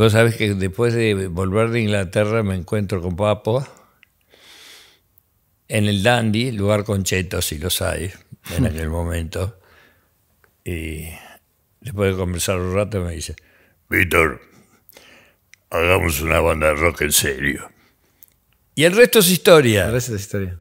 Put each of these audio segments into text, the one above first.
Vos sabés que después de volver de Inglaterra me encuentro con Papo en el Dandy, lugar con chetos si los hay en aquel momento. Y después de conversar un rato me dice, Víctor, hagamos una banda de rock en serio. Y el resto es historia. El resto es historia.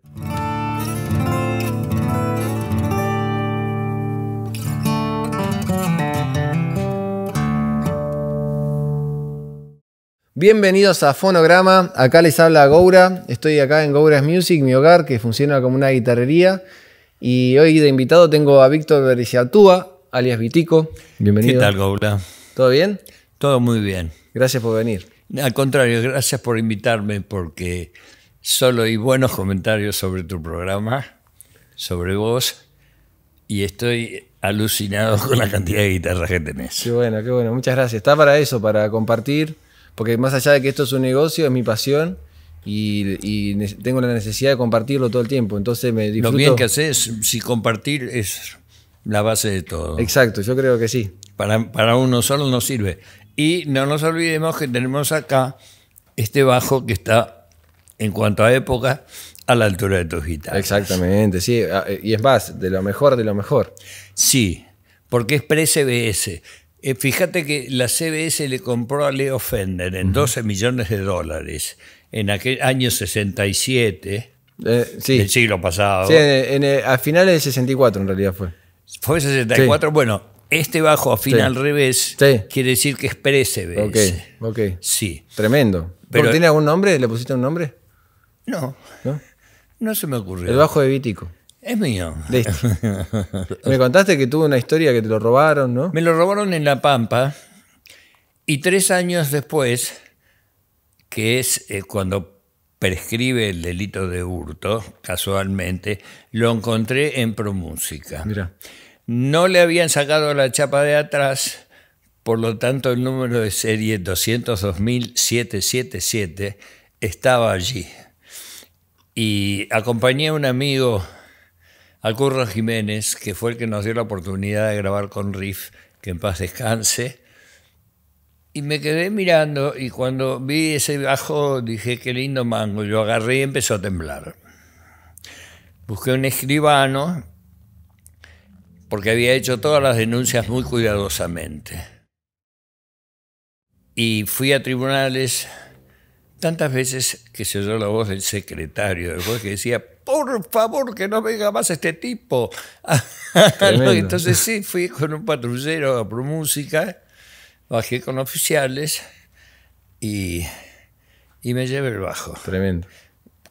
Bienvenidos a Fonograma, acá les habla Goura, estoy acá en Goura's Music, mi hogar, que funciona como una guitarrería. Y hoy de invitado tengo a Víctor Bericiatúa, alias Vitico. Bienvenido. ¿Qué tal, Goura? ¿Todo bien? Todo muy bien. Gracias por venir. Al contrario, gracias por invitarme porque solo hay buenos comentarios sobre tu programa, sobre vos, y estoy alucinado con la cantidad de guitarras que tenés. Qué bueno, qué bueno. Muchas gracias. Está para eso, para compartir porque más allá de que esto es un negocio, es mi pasión y, tengo la necesidad de compartirlo todo el tiempo. Entonces me disfruto. Lo bien que haces, si compartir es la base de todo. Exacto, yo creo que sí. Para, para uno solo no sirve. Y no nos olvidemos que tenemos acá este bajo que está, en cuanto a época, a la altura de tus guitarras. Exactamente, sí. Ah, eh, y es más, de lo mejor, de lo mejor. Sí, porque es pre-CBS. Eh, fíjate que la CBS le compró a Leo Fender en 12 millones de dólares en aquel año 67, eh, sí. del siglo pasado. Sí, eh, a finales de 64 en realidad fue. Fue 64, bueno, este bajo a final al revés quiere decir que es pre-CBS. Ok, ok. Sí. Tremendo. Pero, tiene algún nombre? ¿Le pusiste un nombre? No. ¿No? No se me ocurrió. El bajo de Vítico. Es mío. Me contaste que tuvo una historia que te lo robaron, ¿no? Me lo robaron en La Pampa y tres años después, que es eh, cuando prescribe el delito de hurto, casualmente, lo encontré en Promúsica. Mira. No le habían sacado la chapa de atrás, por lo tanto el número de serie 202.777 estaba allí. Y acompañé a un amigo al Curro Jiménez, que fue el que nos dio la oportunidad de grabar con Riff, que en paz descanse. Y me quedé mirando y cuando vi ese bajo dije, qué lindo mango. Yo agarré y empezó a temblar. Busqué un escribano porque había hecho todas las denuncias muy cuidadosamente. Y fui a tribunales tantas veces que se oyó la voz del secretario del juez que decía, por favor que no venga más este tipo. Entonces sí, fui con un patrullero a Música, bajé con oficiales y, y me llevé el bajo. Tremendo.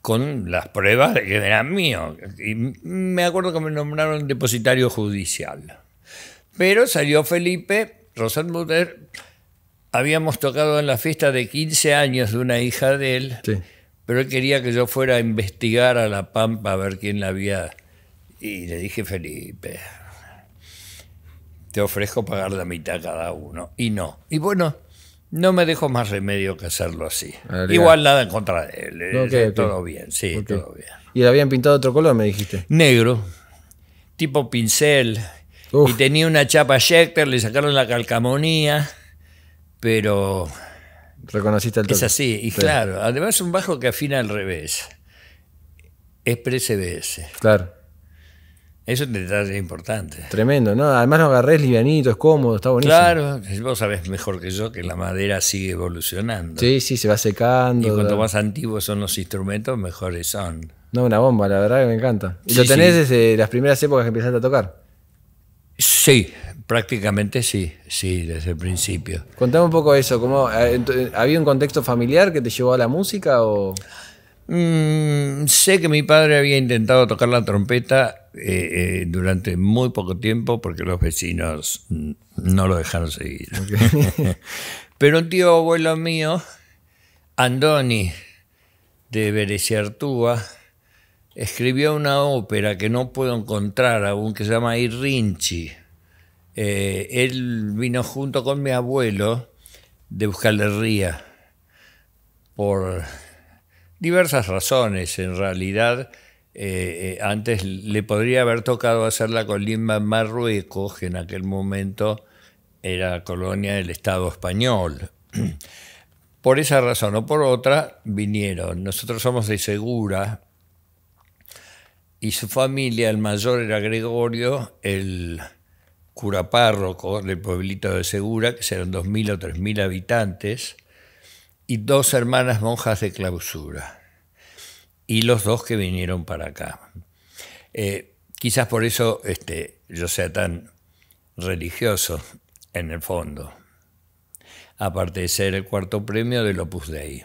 Con las pruebas que eran mío. Y me acuerdo que me nombraron depositario judicial. Pero salió Felipe Rosenmuller habíamos tocado en la fiesta de 15 años de una hija de él, pero él quería que yo fuera a investigar a La Pampa a ver quién la había. Y le dije, Felipe, te ofrezco pagar la mitad cada uno. Y no. Y bueno, no me dejo más remedio que hacerlo así. Igual nada en contra de él. Eh, todo bien, sí, todo bien. ¿Y le habían pintado otro color, me dijiste? Negro, tipo pincel. Y tenía una chapa Schecter, le sacaron la calcamonía pero... Reconociste el Es así, y claro, además es un bajo que afina al revés. Es pre-CBS. Claro. Eso es un detalle importante. Tremendo, ¿no? Además lo agarré es livianito, es cómodo, está bonito. Claro, vos sabés mejor que yo que la madera sigue evolucionando. Sí, sí, se va secando. Y cuanto más antiguos son los instrumentos, mejores son. No, una bomba, la verdad que me encanta. Y lo tenés desde las primeras épocas que empezaste a tocar. Sí, prácticamente sí, sí, desde el principio. Contame un poco eso, eh, ¿había un contexto familiar que te llevó a la música o...? Mm, sé que mi padre había intentado tocar la trompeta eh, eh, durante muy poco tiempo porque los vecinos no lo dejaron seguir. Pero un tío abuelo mío, Andoni, de Bereciartúa, escribió una ópera que no puedo encontrar aún, que se llama Irrinchi. Eh, él vino junto con mi abuelo de Euskal por diversas razones, en realidad. Eh, eh, antes le podría haber tocado la con en Marruecos, que en aquel momento era colonia del Estado español. Por esa razón o por otra vinieron. Nosotros somos de Segura, y su familia, el mayor era Gregorio, el cura párroco del pueblito de Segura, que serán 2.000 o 3.000 habitantes, y dos hermanas monjas de clausura, y los dos que vinieron para acá. Eh, quizás por eso este, yo sea tan religioso en el fondo, aparte de ser el cuarto premio del Opus Dei,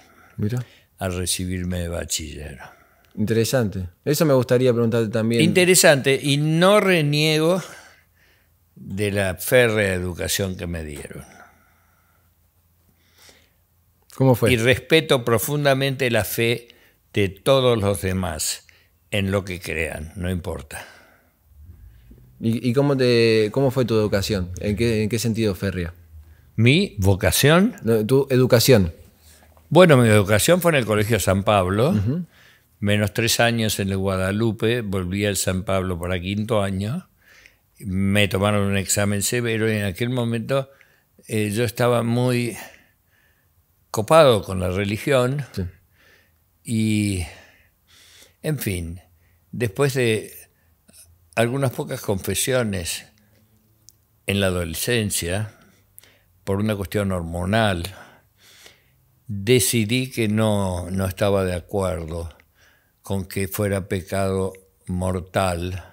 al recibirme de bachiller. Interesante. Eso me gustaría preguntarte también. Interesante, y no reniego de la férrea educación que me dieron. ¿Cómo fue? Y respeto profundamente la fe de todos los demás en lo que crean, no importa. ¿Y, cómo, te, cómo fue tu educación? ¿En qué, en qué sentido férrea? ¿Mi vocación? tu educación. Bueno, mi educación fue en el Colegio San Pablo menos tres años en el Guadalupe, volví al San Pablo para quinto año, me tomaron un examen severo y en aquel momento eh, yo estaba muy copado con la religión y, en fin, después de algunas pocas confesiones en la adolescencia, por una cuestión hormonal, decidí que no, no estaba de acuerdo con que fuera pecado mortal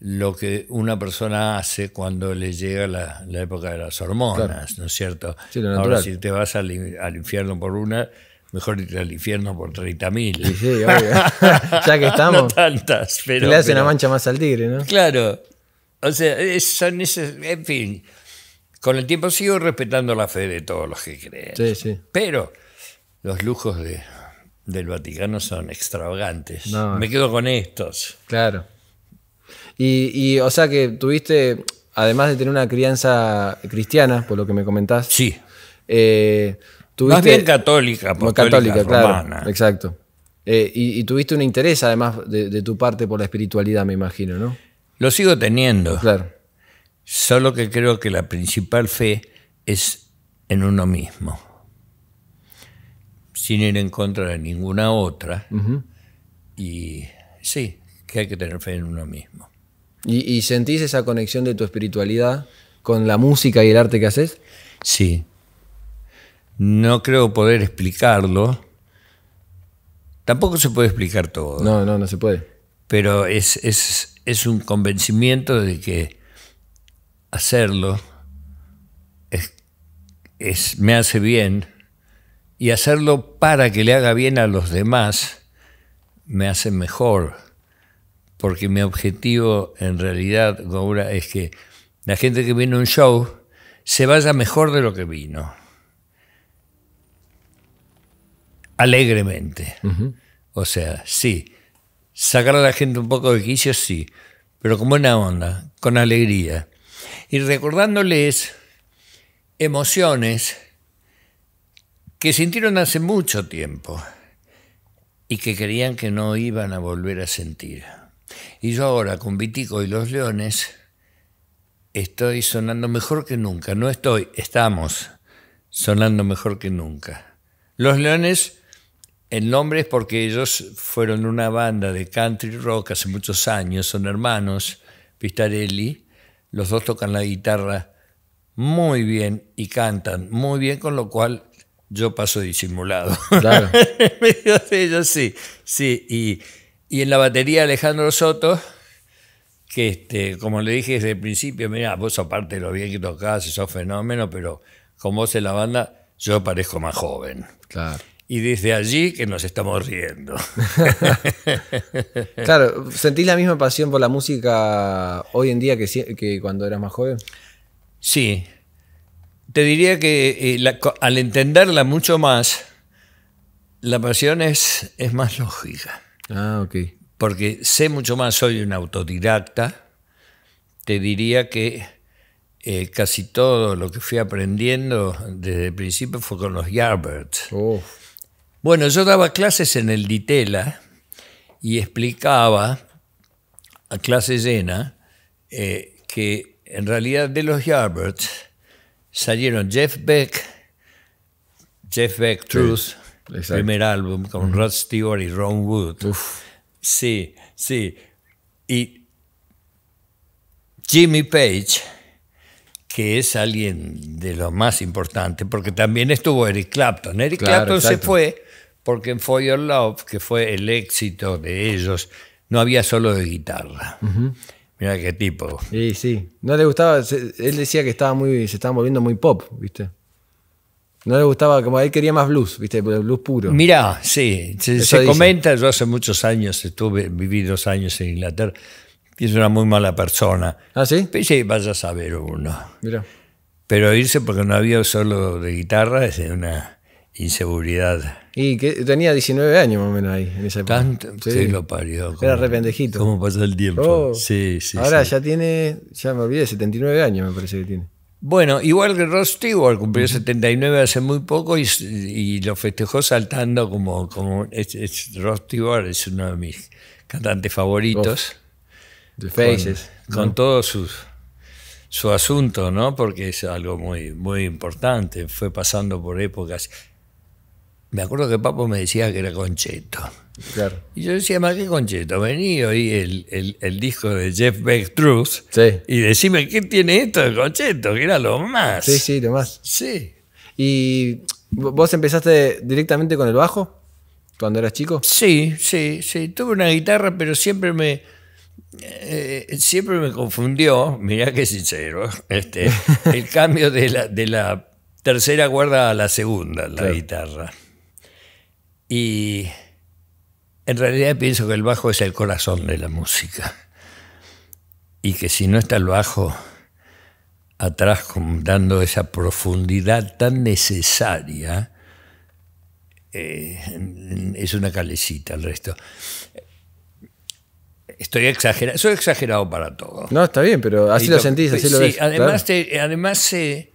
lo que una persona hace cuando le llega la, época de las hormonas, ¿no es cierto? Ahora, si te vas al, infierno por una, mejor irte al infierno por 30.000. Sí, sí, obvio. ya que estamos. pero. Le hace una mancha más al tigre, ¿no? Claro. O sea, En fin, con el tiempo sigo respetando la fe de todos los que creen. Sí, sí. Pero los lujos de, del Vaticano son extravagantes. Me quedo con estos. Claro. Y, y, o sea que tuviste, además de tener una crianza cristiana, por lo que me comentás. Sí. Eh, tuviste, Más bien católica, católica, Claro, exacto. Eh, y, tuviste un interés, además, de, de, tu parte por la espiritualidad, me imagino, ¿no? Lo sigo teniendo. Claro. Solo que creo que la principal fe es en uno mismo sin ir en contra de ninguna otra. Y sí, que hay que tener fe en uno mismo. ¿Y, sentís esa conexión de tu espiritualidad con la música y el arte que haces? Sí. No creo poder explicarlo. Tampoco se puede explicar todo. No, no, no se puede. Pero es, un convencimiento de que hacerlo es, me hace bien y hacerlo para que le haga bien a los demás me hace mejor, porque mi objetivo en realidad, Gaura, es que la gente que viene a un show se vaya mejor de lo que vino, alegremente. O sea, sí, sacar a la gente un poco de quicio, sí, pero con buena onda, con alegría. Y recordándoles emociones, que sintieron hace mucho tiempo y que creían que no iban a volver a sentir. Y yo ahora, con Vitico y los Leones, estoy sonando mejor que nunca. No estoy, estamos sonando mejor que nunca. Los Leones, el nombre es porque ellos fueron una banda de country rock hace muchos años, son hermanos, Pistarelli, los dos tocan la guitarra muy bien y cantan muy bien, con lo cual yo paso disimulado. Claro. yo sí, sí. Y, en la batería Alejandro Soto, que este, como le dije desde el principio, mira, vos aparte de lo bien que tocás, sos fenómeno, pero con vos en la banda yo parezco más joven. Claro. Y desde allí que nos estamos riendo. claro, ¿sentís la misma pasión por la música hoy en día que, que cuando eras más joven? Sí, te diría que eh, al entenderla mucho más, la pasión es, es más lógica. Ah, ok. Porque sé mucho más, soy un autodidacta. Te diría que eh, casi todo lo que fui aprendiendo desde el principio fue con los Yarberts. Bueno, yo daba clases en el Ditela y explicaba a clase llena eh, que en realidad de los Yarberts, salieron Jeff Beck, Jeff Beck Truth, primer álbum con Rod Stewart y Ron Wood. Sí, sí. Y Jimmy Page, que es alguien de lo más importante, porque también estuvo Eric Clapton. Eric Clapton se fue porque en For Your Love, que fue el éxito de ellos, no había solo de guitarra. Mira qué tipo. Sí, sí. No le gustaba, él decía que estaba muy, se estaba volviendo muy pop, ¿viste? No le gustaba, como él quería más blues, ¿viste? Blues puro. mira sí, se, comenta, yo hace muchos años estuve, viví dos años en Inglaterra, y es una muy mala persona. ¿Ah, sí? Pues sí, vaya a saber uno. mira Pero irse porque no había solo de guitarra es una inseguridad. Y que tenía 19 años más o menos ahí, en esa época. sí. lo parió. Era re ¿Cómo pasó el tiempo? Oh. Sí, sí. Ahora ya tiene, ya me olvidé, 79 años me parece que tiene. Bueno, igual que Ross Stewart cumplió 79 hace muy poco y, lo festejó saltando como... como es, Ross Stewart es uno de mis cantantes favoritos. The Faces. Con, todos sus todo su, su asunto, ¿no? Porque es algo muy, muy importante. Fue pasando por épocas me acuerdo que Papo me decía que era Concheto. Claro. Y yo decía, ¿más qué Concheto? Vení, oí el, disco de Jeff Beck Truth y decime, ¿qué tiene esto de Concheto? Que era lo más. Sí, sí, lo más. Sí. ¿Y vos empezaste directamente con el bajo cuando eras chico? Sí, sí, sí. Tuve una guitarra, pero siempre me... Eh, siempre me confundió, mirá que sincero, este, el cambio de la, de la tercera cuerda a la segunda, la guitarra. Y en realidad pienso que el bajo es el corazón de la música. Y que si no está el bajo atrás dando esa profundidad tan necesaria, eh, es una calecita el resto. Estoy exagerado, soy exagerado para todo. No, está bien, pero así lo, sentís, así lo ves. Además, además eh,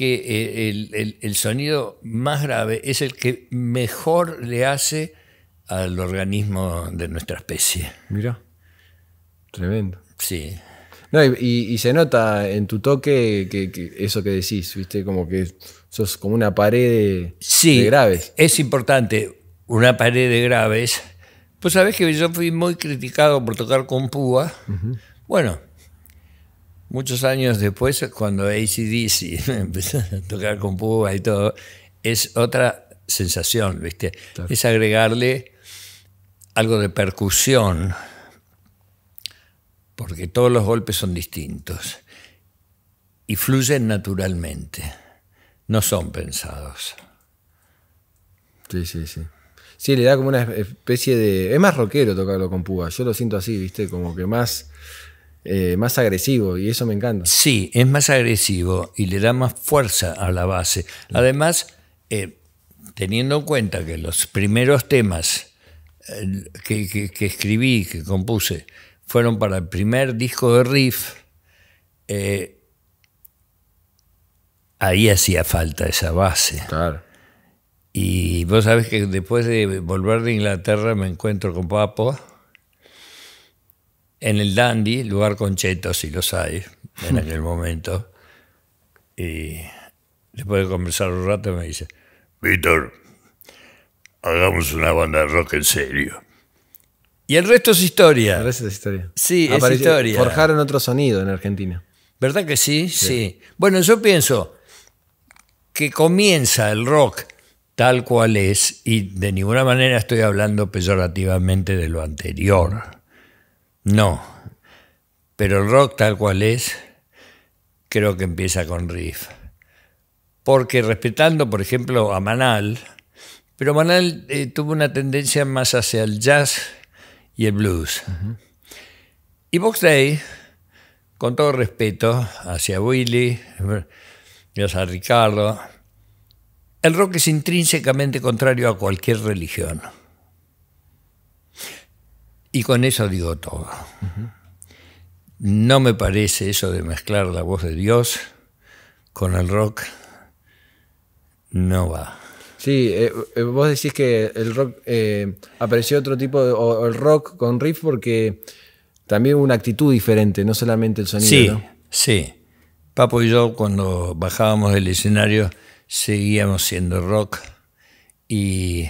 que eh, el, sonido más grave es el que mejor le hace al organismo de nuestra especie. mira tremendo. Sí. y, se nota en tu toque que, eso que decís, ¿viste? Como que sos como una pared de, graves. Es importante, una pared de graves. Pues sabes que yo fui muy criticado por tocar con púa. Bueno, Muchos años después, cuando ACDC empezó a tocar con púa y todo, es otra sensación, ¿viste? Es agregarle algo de percusión, porque todos los golpes son distintos y fluyen naturalmente, no son pensados. Sí, sí, sí. Sí, le da como una especie de... Es más rockero tocarlo con púa. yo lo siento así, ¿viste? Como que más eh, más agresivo y eso me encanta. Sí, es más agresivo y le da más fuerza a la base. Además, eh, teniendo en cuenta que los primeros temas eh, que, que, escribí, que compuse, fueron para el primer disco de Riff, ahí hacía falta esa base. Claro. Y vos sabés que después de volver de Inglaterra me encuentro con Papo en el Dandy, lugar con chetos, si los hay, en aquel momento. Y después de conversar un rato me dice, Víctor, hagamos una banda de rock en serio. Y el resto es historia. El resto es historia. Sí, es historia. Forjaron otro sonido en Argentina. ¿Verdad que sí? sí? sí? Bueno, yo pienso que comienza el rock tal cual es y de ninguna manera estoy hablando peyorativamente de lo anterior no, pero el rock tal cual es, creo que empieza con riff. Porque respetando, por ejemplo, a Manal, pero Manal eh, tuvo una tendencia más hacia el jazz y el blues. Y Box Day, con todo respeto hacia Willy y hacia Ricardo, el rock es intrínsecamente contrario a cualquier religión. Y con eso digo todo. No me parece eso de mezclar la voz de Dios con el rock. No va. Sí, eh, eh, vos decís que el rock eh, apareció otro tipo, de, o el rock con riff, porque también una actitud diferente, no solamente el sonido. Sí, sí. Papo y yo cuando bajábamos del escenario seguíamos siendo rock y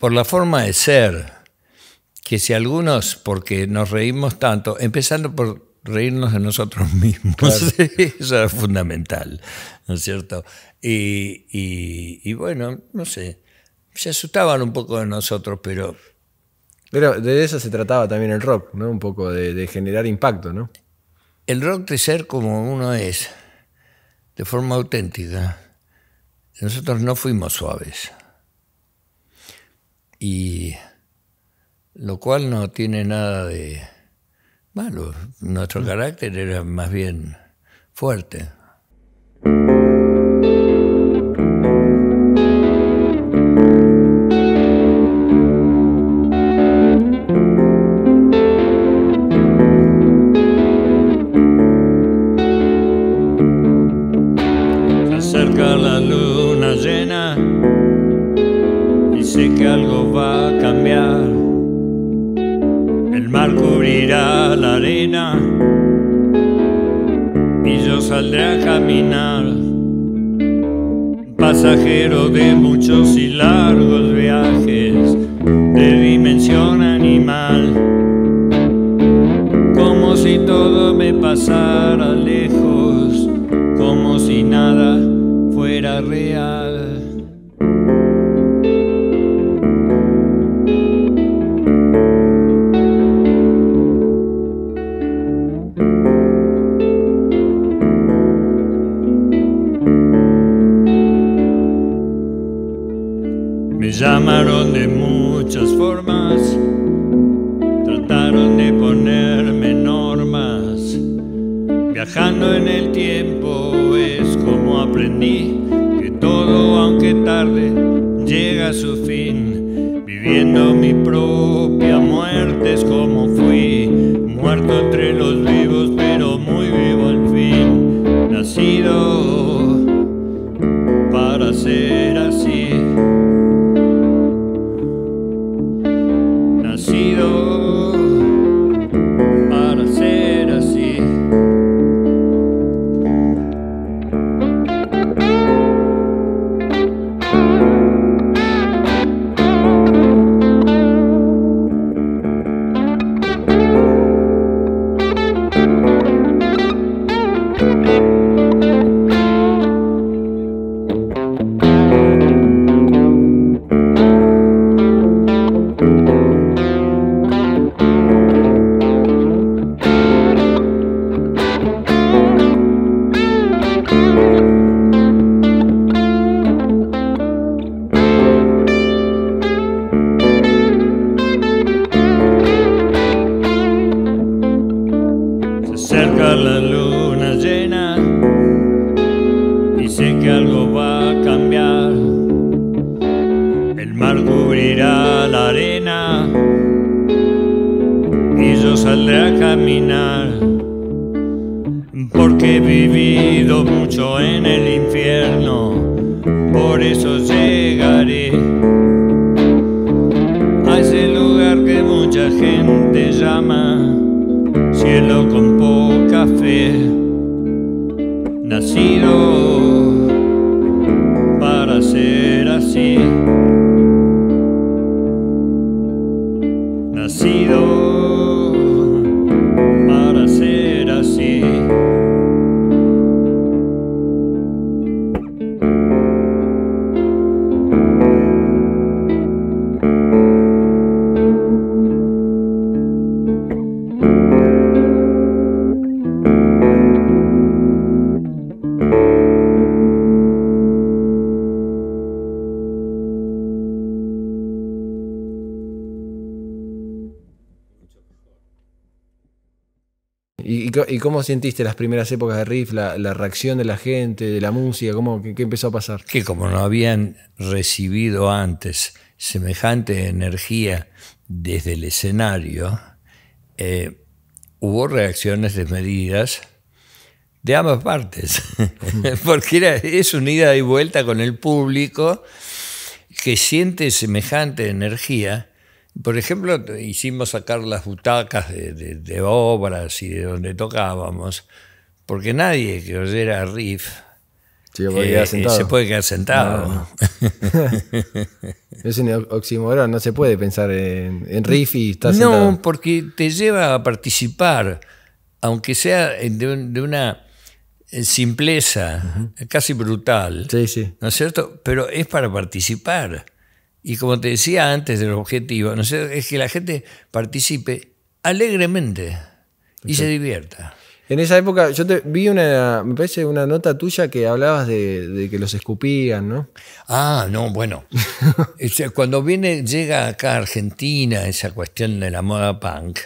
por la forma de ser, que si algunos, porque nos reímos tanto, empezando por reírnos de nosotros mismos, eso era fundamental, ¿no es cierto? Y, bueno, no sé, se asustaban un poco de nosotros, pero... Pero de eso se trataba también el rock, ¿no? Un poco de generar impacto, ¿no? El rock de ser como uno es, de forma auténtica. Nosotros no fuimos suaves y lo cual no tiene nada de malo. Nuestro carácter era más bien fuerte. la arena y yo saldré a caminar, pasajero de muchos y largos viajes de dimensión animal, como si todo me pasara lejos, como si nada fuera real. nacido para ser así. ¿Y, cómo sentiste las primeras épocas de Riff, la, reacción de la gente, de la música? ¿Cómo, qué, empezó a pasar? Que como no habían recibido antes semejante energía desde el escenario, eh, hubo reacciones desmedidas de ambas partes, porque es es ida y vuelta con el público que siente semejante energía por ejemplo, hicimos sacar las butacas de, obras y de donde tocábamos, porque nadie que oyera riff eh, se puede quedar sentado. No. es un oxímoron, no se puede pensar en, riff y estar sentado. No, porque te lleva a participar, aunque sea de, una eh, simpleza casi brutal. Sí, sí. ¿No es cierto? Pero es para participar. Y como te decía antes del objetivo, ¿no? es que la gente participe alegremente y se divierta. En esa época, yo te vi una, me una nota tuya que hablabas de, que los escupían, ¿no? Ah, no, bueno. Este, cuando viene, llega acá a Argentina esa cuestión de la moda punk,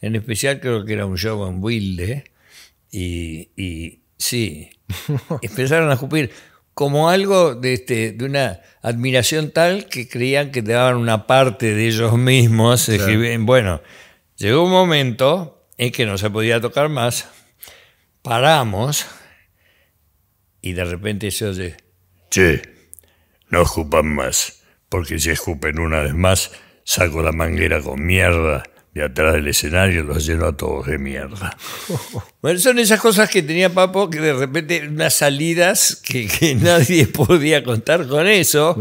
en especial creo que era un show en Wilde, y, y sí, empezaron a escupir como algo de, este, de una admiración tal que creían que te daban una parte de ellos mismos. bueno, llegó un momento en que no se podía tocar más, paramos y de repente se oye, che, no escupan más, porque si escupen una vez más, saco la manguera con mierda de atrás del escenario los llenó a todos de mierda. Bueno, son esas cosas que tenía Papo, que de repente unas salidas que, nadie podía contar con eso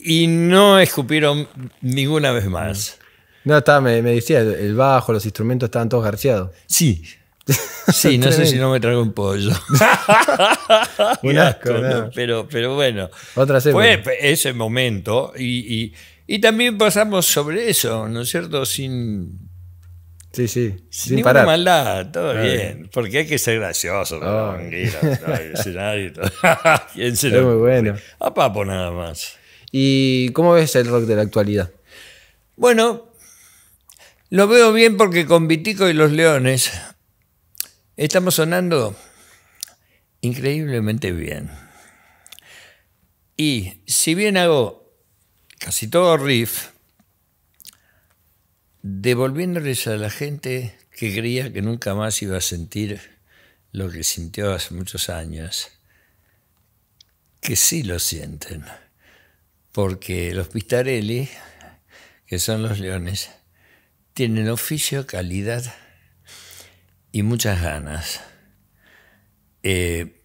y no escupieron ninguna vez más. No, me, decía, el bajo, los instrumentos estaban todos garciados. Sí. Sí, no sé si no me traigo un pollo. un asco, pero, pero bueno. Otra Fue ese momento y y también pasamos sobre eso, ¿no es cierto? Sin. Sí, sí. Sin, maldad, todo bien. Porque hay que ser gracioso, ¿no? escenario bueno. A papo nada más. ¿Y cómo ves el rock de la actualidad? Bueno, lo veo bien porque con Vitico y los Leones estamos sonando increíblemente bien. Y si bien hago casi todo riff, devolviéndoles a la gente que creía que nunca más iba a sentir lo que sintió hace muchos años, que sí lo sienten, porque los Pistarelli, que son los leones, tienen oficio, calidad y muchas ganas. Eh,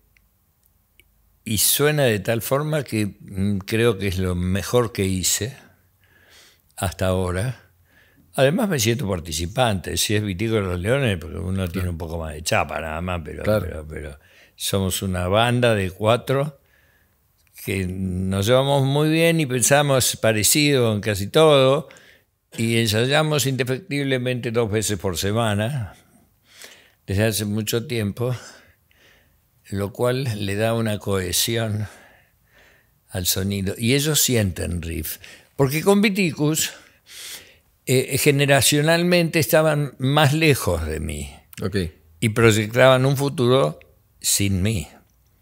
y suena de tal forma que mm, creo que es lo mejor que hice hasta ahora. Además me siento participante, si es Vitico de los Leones, porque uno tiene un poco más de chapa nada más, pero, pero, somos una banda de cuatro que nos llevamos muy bien y pensamos parecido en casi todo y ensayamos indefectiblemente dos veces por semana desde hace mucho tiempo lo cual le da una cohesión al sonido. Y ellos sienten riff, porque con Viticus eh, generacionalmente estaban más lejos de mí y proyectaban un futuro sin mí.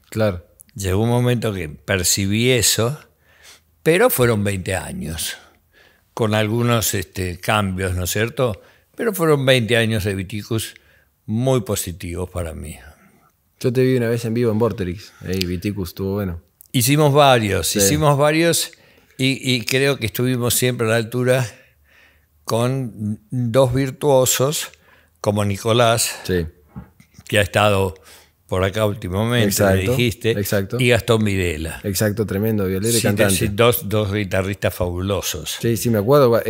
Claro. Llegó un momento que percibí eso, pero fueron 20 años, con algunos este, cambios, ¿no es cierto? Pero fueron 20 años de Viticus muy positivos para mí. Yo te vi una vez en vivo en Vorterix. Viticus, estuvo bueno. Hicimos varios, hicimos varios y, creo que estuvimos siempre a la altura con dos virtuosos como Nicolás, sí. que ha estado por acá últimamente, me dijiste, y Gastón Videla. Exacto, tremendo, violero y cantante. dos, dos, guitarristas fabulosos. Sí, sí, me acuerdo,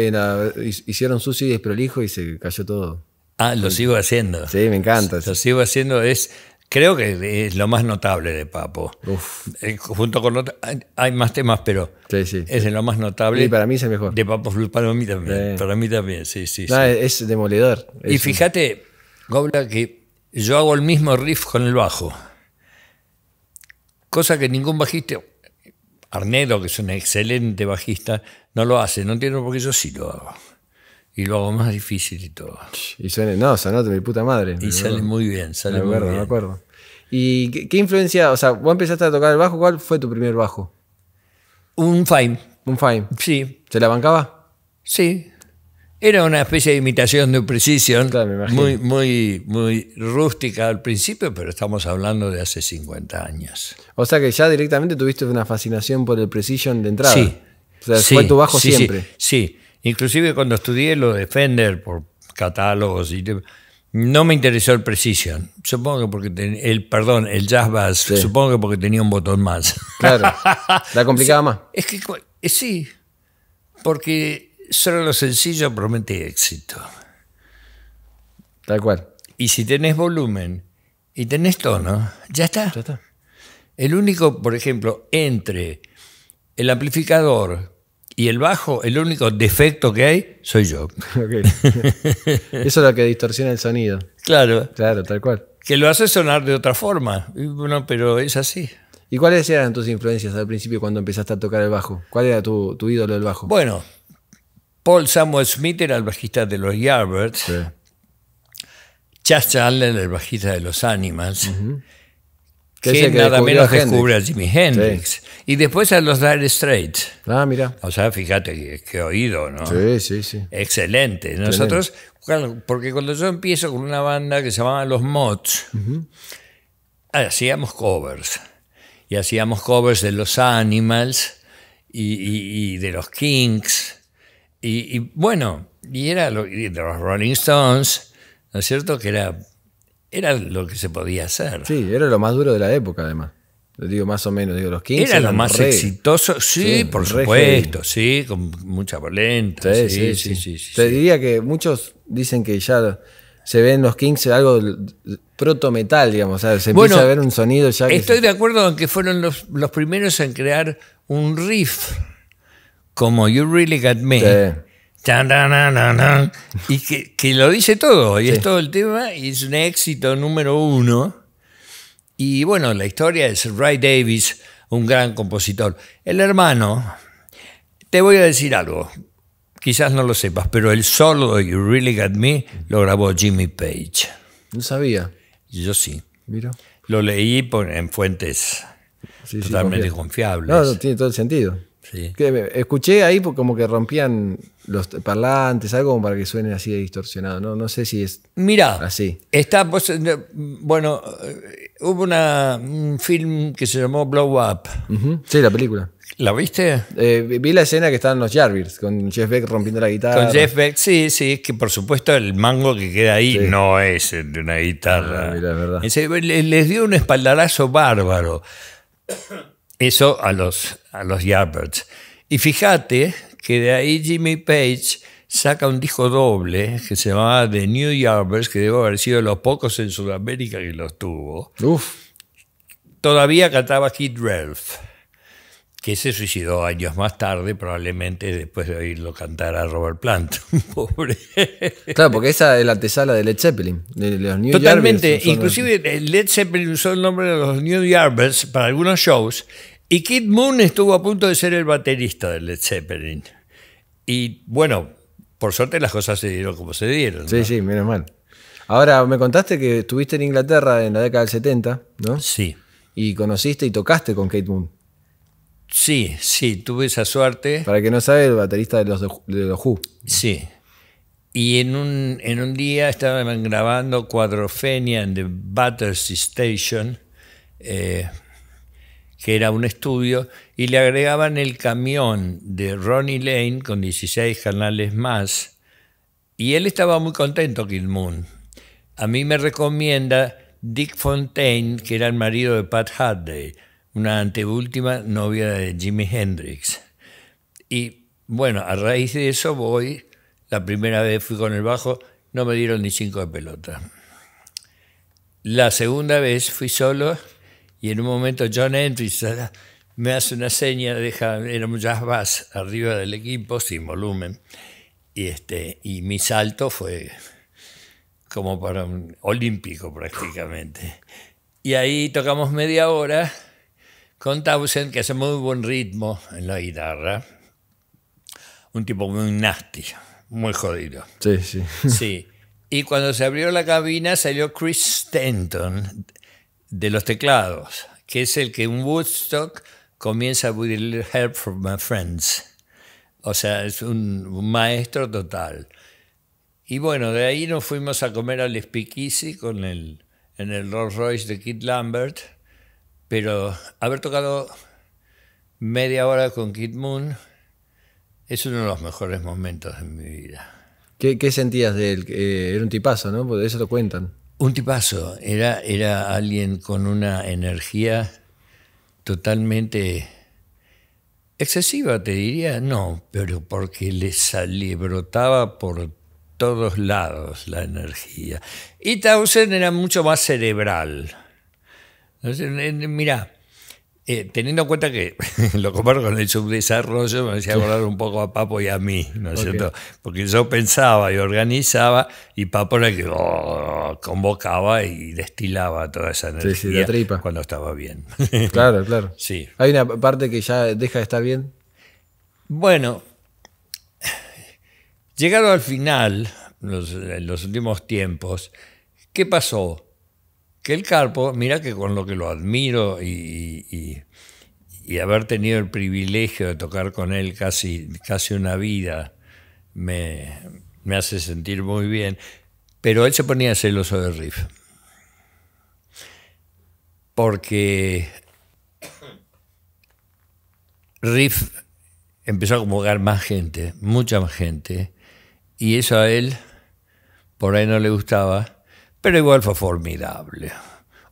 hicieron sucio y desprolijo y se cayó todo. Ah, lo sigo haciendo. Sí, me encanta. Lo sigo haciendo, es Creo que es lo más notable de Papo. Uf. Eh, junto con otros, hay, más temas, pero es lo más notable. Y para mí es el mejor. De Papo para mí también. Para mí también, sí, sí. es demoledor. y fíjate, Gobla, que yo hago el mismo riff con el bajo. Cosa que ningún bajista, Arnedo, que es un excelente bajista, no lo hace. No entiendo por qué yo sí lo hago y lo más difícil y todo. Y suena, no, de mi puta madre. Y sale muy bien, sale acuerdo, bien. Me acuerdo. ¿Y qué, influencia? O sea, vos empezaste a tocar el bajo, ¿cuál fue tu primer bajo? Un Fine. Un Fine. Sí. ¿Se la bancaba? Sí. Era una especie de imitación de Precision, muy, muy, muy rústica al principio, pero estamos hablando de hace 50 años. O sea que ya directamente tuviste una fascinación por el Precision de entrada. Sí. O sea, fue tu bajo siempre. sí. Inclusive cuando estudié lo defender por catálogos y no me interesó el Precision, supongo que porque el perdón, el Jazz Bass, supongo que porque tenía un botón más. Claro. La complicaba más. Es que eh, sí, porque solo lo sencillo promete éxito. Tal cual. Y si tenés volumen y tenés tono, ya está. Ya está. El único, por ejemplo, entre el amplificador y el bajo, el único defecto que hay, soy yo. Eso es lo que distorsiona el sonido. Claro. Claro, tal cual. Que lo hace sonar de otra forma. Bueno, pero es así. ¿Y cuáles eran tus influencias al principio cuando empezaste a tocar el bajo? ¿Cuál era tu, ídolo del bajo? Bueno, Paul Samuel Smith era el bajista de los Yardbirds. Sí. Chas el bajista de los Animals que, nada menos descubre a Jimi Hendrix. Y después a los Dire Straits. Ah, mira. O sea, fíjate qué, he oído, ¿no? Sí, sí, sí. Excelente. Nosotros, porque cuando yo empiezo con una banda que se llamaba Los Mods, hacíamos covers. Y hacíamos covers de los Animals y, de los Kings. Y, bueno, y era de los Rolling Stones, ¿no es cierto? Que era era lo que se podía hacer. Sí, era lo más duro de la época, además. Lo digo más o menos, digo los 15. Era lo más exitoso, sí, por supuesto, sí, con mucha polenta. Sí sí, sí, Te diría que muchos dicen que ya se ven los 15 algo proto-metal, digamos. O sea, se empieza a ver un sonido ya. estoy de acuerdo en que fueron los, los, primeros en crear un riff como You Really Got Me y que, que, lo dice todo, y es todo el tema, y es un éxito número uno. Y bueno, la historia es Ray Davis, un gran compositor. El hermano, te voy a decir algo, quizás no lo sepas, pero el solo You Really Got Me lo grabó Jimmy Page. No sabía. Yo sí. Mira. Lo leí en fuentes totalmente confiables. tiene todo el sentido escuché ahí como que rompían los parlantes, algo como para que suene así de distorsionado. No, no sé si es Mirá, así. Está, eh, bueno, eh, hubo una, un film que se llamó Blow Up. Sí, la película. ¿La viste? Eh, vi la escena que estaban los Jarvis, con Jeff Beck rompiendo la guitarra. Con Jeff Beck, sí, sí, es que por supuesto el mango que queda ahí no es de una guitarra. Ah, les dio un espaldarazo bárbaro. Eso a los, a los Yardbirds. Y fíjate que de ahí Jimmy Page saca un disco doble que se llamaba The New Yardbirds, que debo haber sido de los pocos en Sudamérica que los tuvo. Uf. Todavía cantaba Kid Ralph que se suicidó años más tarde, probablemente después de oírlo cantar a Robert Plant. Pobre. Claro, porque esa es la antesala de Led Zeppelin, Totalmente, inclusive eh, Led Zeppelin usó el nombre de los New Yardbirds para algunos shows, y Kid Moon estuvo a punto de ser el baterista de Led Zeppelin. Y bueno, por suerte las cosas se dieron como se dieron. Sí, sí, menos mal. Ahora, me contaste que estuviste en Inglaterra en la década del 70, ¿no? Sí. Y conociste y tocaste con Kate Moon. Sí, sí, tuve esa suerte. Para que no sabe, el baterista de los, de los Who. Sí. Y en un, en un día estaban grabando Cuadrofenia en The Battersea Station, eh, que era un estudio, y le agregaban el camión de Ronnie Lane con 16 canales más. Y él estaba muy contento, Kilmoon. Moon. A mí me recomienda Dick Fontaine, que era el marido de Pat Hadley una anteúltima novia de Jimi Hendrix. Y bueno, a raíz de eso voy, la primera vez fui con el bajo, no me dieron ni cinco de pelota. La segunda vez fui solo y en un momento John Hendrix me hace una seña, deja, un jazz bass arriba del equipo, sin volumen, y, este, y mi salto fue como para un olímpico prácticamente. Y ahí tocamos media hora con Townsend, que hace muy buen ritmo en la guitarra. Un tipo muy nasty, muy jodido. Sí, sí. Sí. Y cuando se abrió la cabina salió Chris Stanton de los teclados, que es el que en Woodstock comienza With a Little Help from My Friends. O sea, es un, maestro total. Y bueno, de ahí nos fuimos a comer al Spikisi con el, en el Rolls Royce de Kit Lambert pero haber tocado media hora con Kid Moon es uno de los mejores momentos de mi vida. ¿Qué, sentías de él? Eh, era un tipazo, ¿no? de eso lo cuentan. Un tipazo. Era, era alguien con una energía totalmente excesiva, te diría. No, pero porque le, salibrotaba brotaba por todos lados la energía. Y Tausen era mucho más cerebral Mira, eh, teniendo en cuenta que lo comparo con el subdesarrollo, me hacía acordar un poco a Papo y a mí, ¿no es cierto? Porque yo pensaba y organizaba, y Papo era el que oh, convocaba y destilaba toda esa energía cuando estaba bien. Claro, claro. Sí. ¿Hay una parte que ya deja de estar bien? Bueno, llegado al final, en los últimos tiempos, ¿qué pasó? que el Carpo, mira que con lo que lo admiro y, haber tenido el privilegio de tocar con él casi, casi una vida, me, me hace sentir muy bien, pero él se ponía celoso de riff. Porque Riff empezó a convocar más gente, mucha más gente, y eso a él por ahí no le gustaba pero igual fue formidable.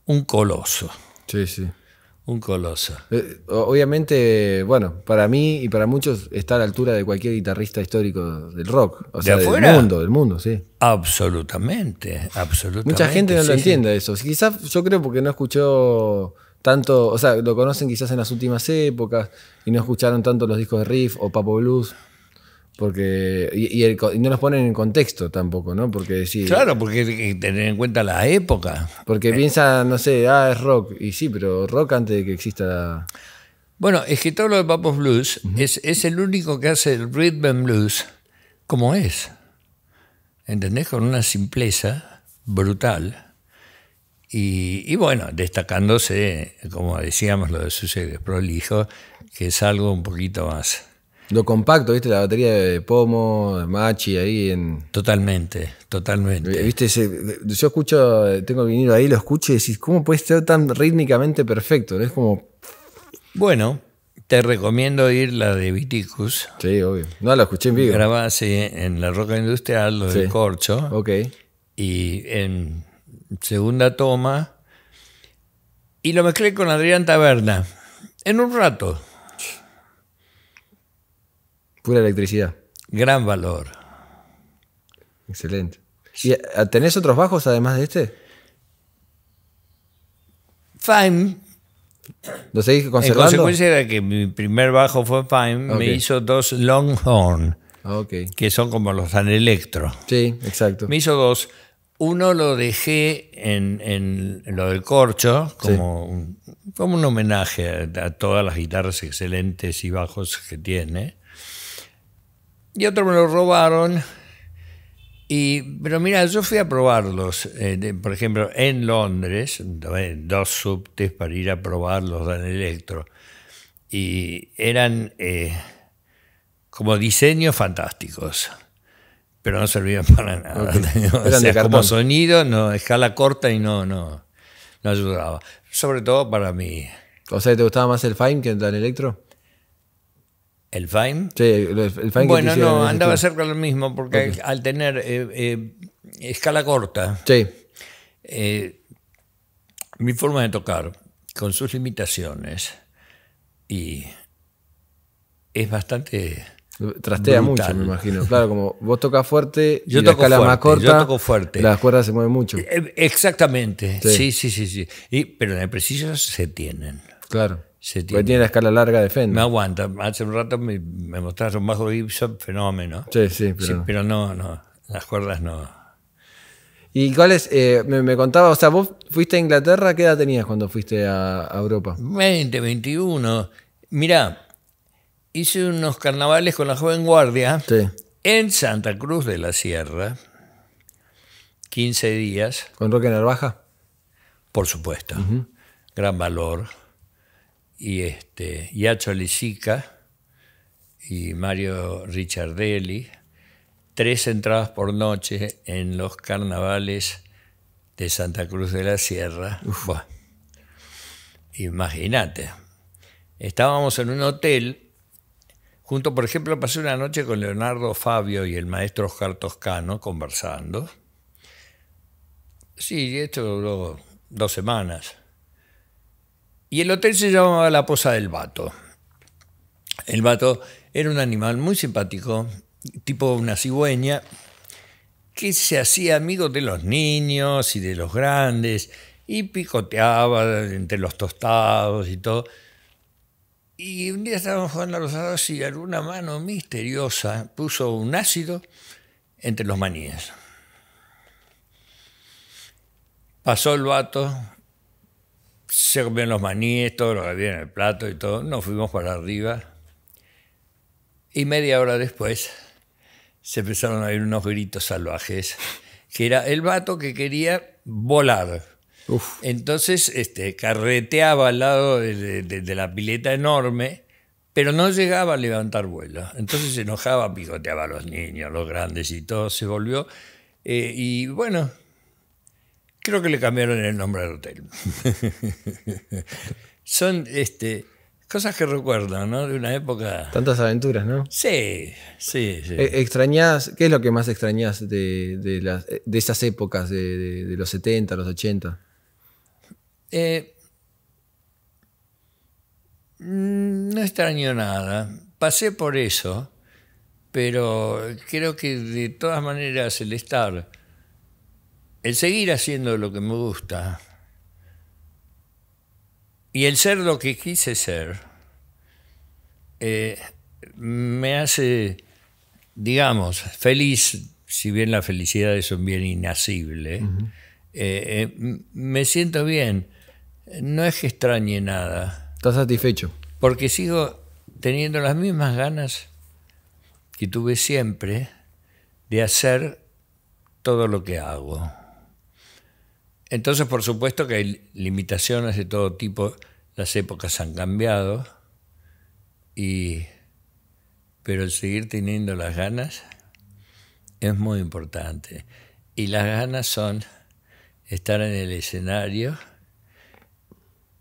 Un coloso. Sí, sí. Un coloso. Eh, obviamente, bueno, para mí y para muchos está a la altura de cualquier guitarrista histórico del rock. O sea, del mundo, del mundo, sí. Absolutamente, absolutamente. Mucha gente no lo entiende eso. Quizás yo creo porque no escuchó tanto, o sea, lo conocen quizás en las últimas épocas y no escucharon tanto los discos de Riff o Papo Blues. Porque, y, no los ponen en contexto tampoco, ¿no? Porque sí. Claro, porque hay que tener en cuenta la época. Porque eh, piensa, no sé, ah, es rock. Y sí, pero rock antes de que exista Bueno, es que todo lo de Papos Blues es, el único que hace el rhythm and blues como es. ¿Entendés? Con una simpleza brutal. Y, bueno, destacándose, como decíamos, lo de Suceder Prolijo, que es algo un poquito más lo compacto, viste, la batería de Pomo, de Machi, ahí en. Totalmente, totalmente. Eh, viste, yo escucho, eh, tengo el vinilo ahí, lo escucho y decís, ¿cómo puede ser tan rítmicamente perfecto? Es como. Bueno, te recomiendo ir la de Viticus. Sí, obvio. No, la escuché en vivo. sí, en la roca industrial, lo de corcho. Ok. Y en segunda toma. Y lo mezclé con Adrián Taberna. En un rato electricidad. Gran valor. Excelente. ¿Y ah, tenés otros bajos además de este? Fine. ¿Lo En consecuencia era que mi primer bajo fue Fine. Me hizo dos Longhorn. Ah, okay. Que son como los San Electro. Sí, exacto. Me hizo dos. Uno lo dejé en, lo del corcho, como, un, como un homenaje a, todas las guitarras excelentes y bajos que tiene y otro me lo robaron. Y, pero mira, yo fui a probarlos, eh, por ejemplo, en Londres, dos subtes para ir a probarlos Dan Electro. Y eran eh, como diseños fantásticos, pero no servían para nada. como sonido, no, escala corta y no, no, no ayudaba. Sobre todo para mí. O sea, ¿te gustaba más el Fine que el Dan Electro? ¿El Fine? Sí, el, el Fine Bueno, no, andaba cerca de lo mismo, porque al tener eh, eh, escala corta, eh, mi forma de tocar, con sus limitaciones, y es bastante. Trastea mucho, me imagino. Claro, como vos tocas fuerte, yo y toco la más corta, yo fuerte. las cuerdas se mueven mucho. Exactamente, sí, sí, sí, sí. pero en precisas se tienen. Claro. Porque tiene la escala larga de Me aguanta. Hace un rato me, mostraron bajo Gibson, fenómeno. Sí, sí, pero, pero no, no, las cuerdas no. ¿Y cuáles? Eh, me, contaba, o sea, vos fuiste a Inglaterra, ¿qué edad tenías cuando fuiste a, Europa? 20, 21. Mirá, hice unos carnavales con la joven guardia en Santa Cruz de la Sierra, 15 días. ¿Con Roque Narvaja? Por supuesto, gran valor y este, Yacho y Mario Richardelli, tres entradas por noche en los carnavales de Santa Cruz de la Sierra. Imagínate. Estábamos en un hotel, junto, por ejemplo, pasé una noche con Leonardo Fabio y el maestro Oscar Toscano conversando. Sí, esto duró dos semanas. Y el hotel se llamaba La Posa del Vato. El vato era un animal muy simpático, tipo una cigüeña, que se hacía amigo de los niños y de los grandes y picoteaba entre los tostados y todo. Y un día estábamos jugando a los tostados y alguna mano misteriosa puso un ácido entre los maníes. Pasó el vato, se comían los maníes, todo lo que había en el plato y todo. Nos fuimos para arriba. Y media hora después se empezaron a oír unos gritos salvajes, que era el vato que quería volar. Entonces este, carreteaba al lado de, la pileta enorme, pero no llegaba a levantar vuelo. Entonces se enojaba, picoteaba a los niños, los grandes y todo. Se volvió. Eh, y bueno, creo que le cambiaron el nombre al hotel. Son este, cosas que recuerdo, ¿no? De una época. Tantas aventuras, ¿no? Sí, sí, sí. E, ¿qué es lo que más extrañas de, de, esas épocas, de, los 70, los 80? Eh, mm, no extraño nada. Pasé por eso, pero creo que de todas maneras el estar el seguir haciendo lo que me gusta y el ser lo que quise ser eh, me hace, digamos, feliz, si bien felicidad es un bien inasibles, eh, eh, me siento bien. No es que extrañe nada. ¿Estás satisfecho? Porque sigo teniendo las mismas ganas que tuve siempre de hacer todo lo que hago. Entonces, por supuesto que hay limitaciones de todo tipo, las épocas han cambiado, pero el seguir teniendo las ganas es muy importante. Y las ganas son estar en el escenario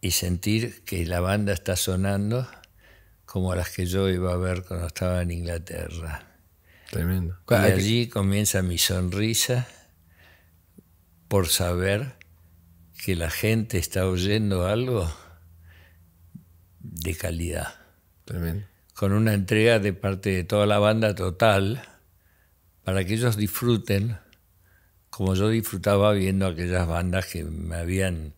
y sentir que la banda está sonando como las que yo iba a ver cuando estaba en Inglaterra. Tremendo. allí comienza mi sonrisa por saber que la gente está oyendo algo de calidad. Con una entrega de parte de toda la banda total para que ellos disfruten como yo disfrutaba viendo aquellas bandas que me habían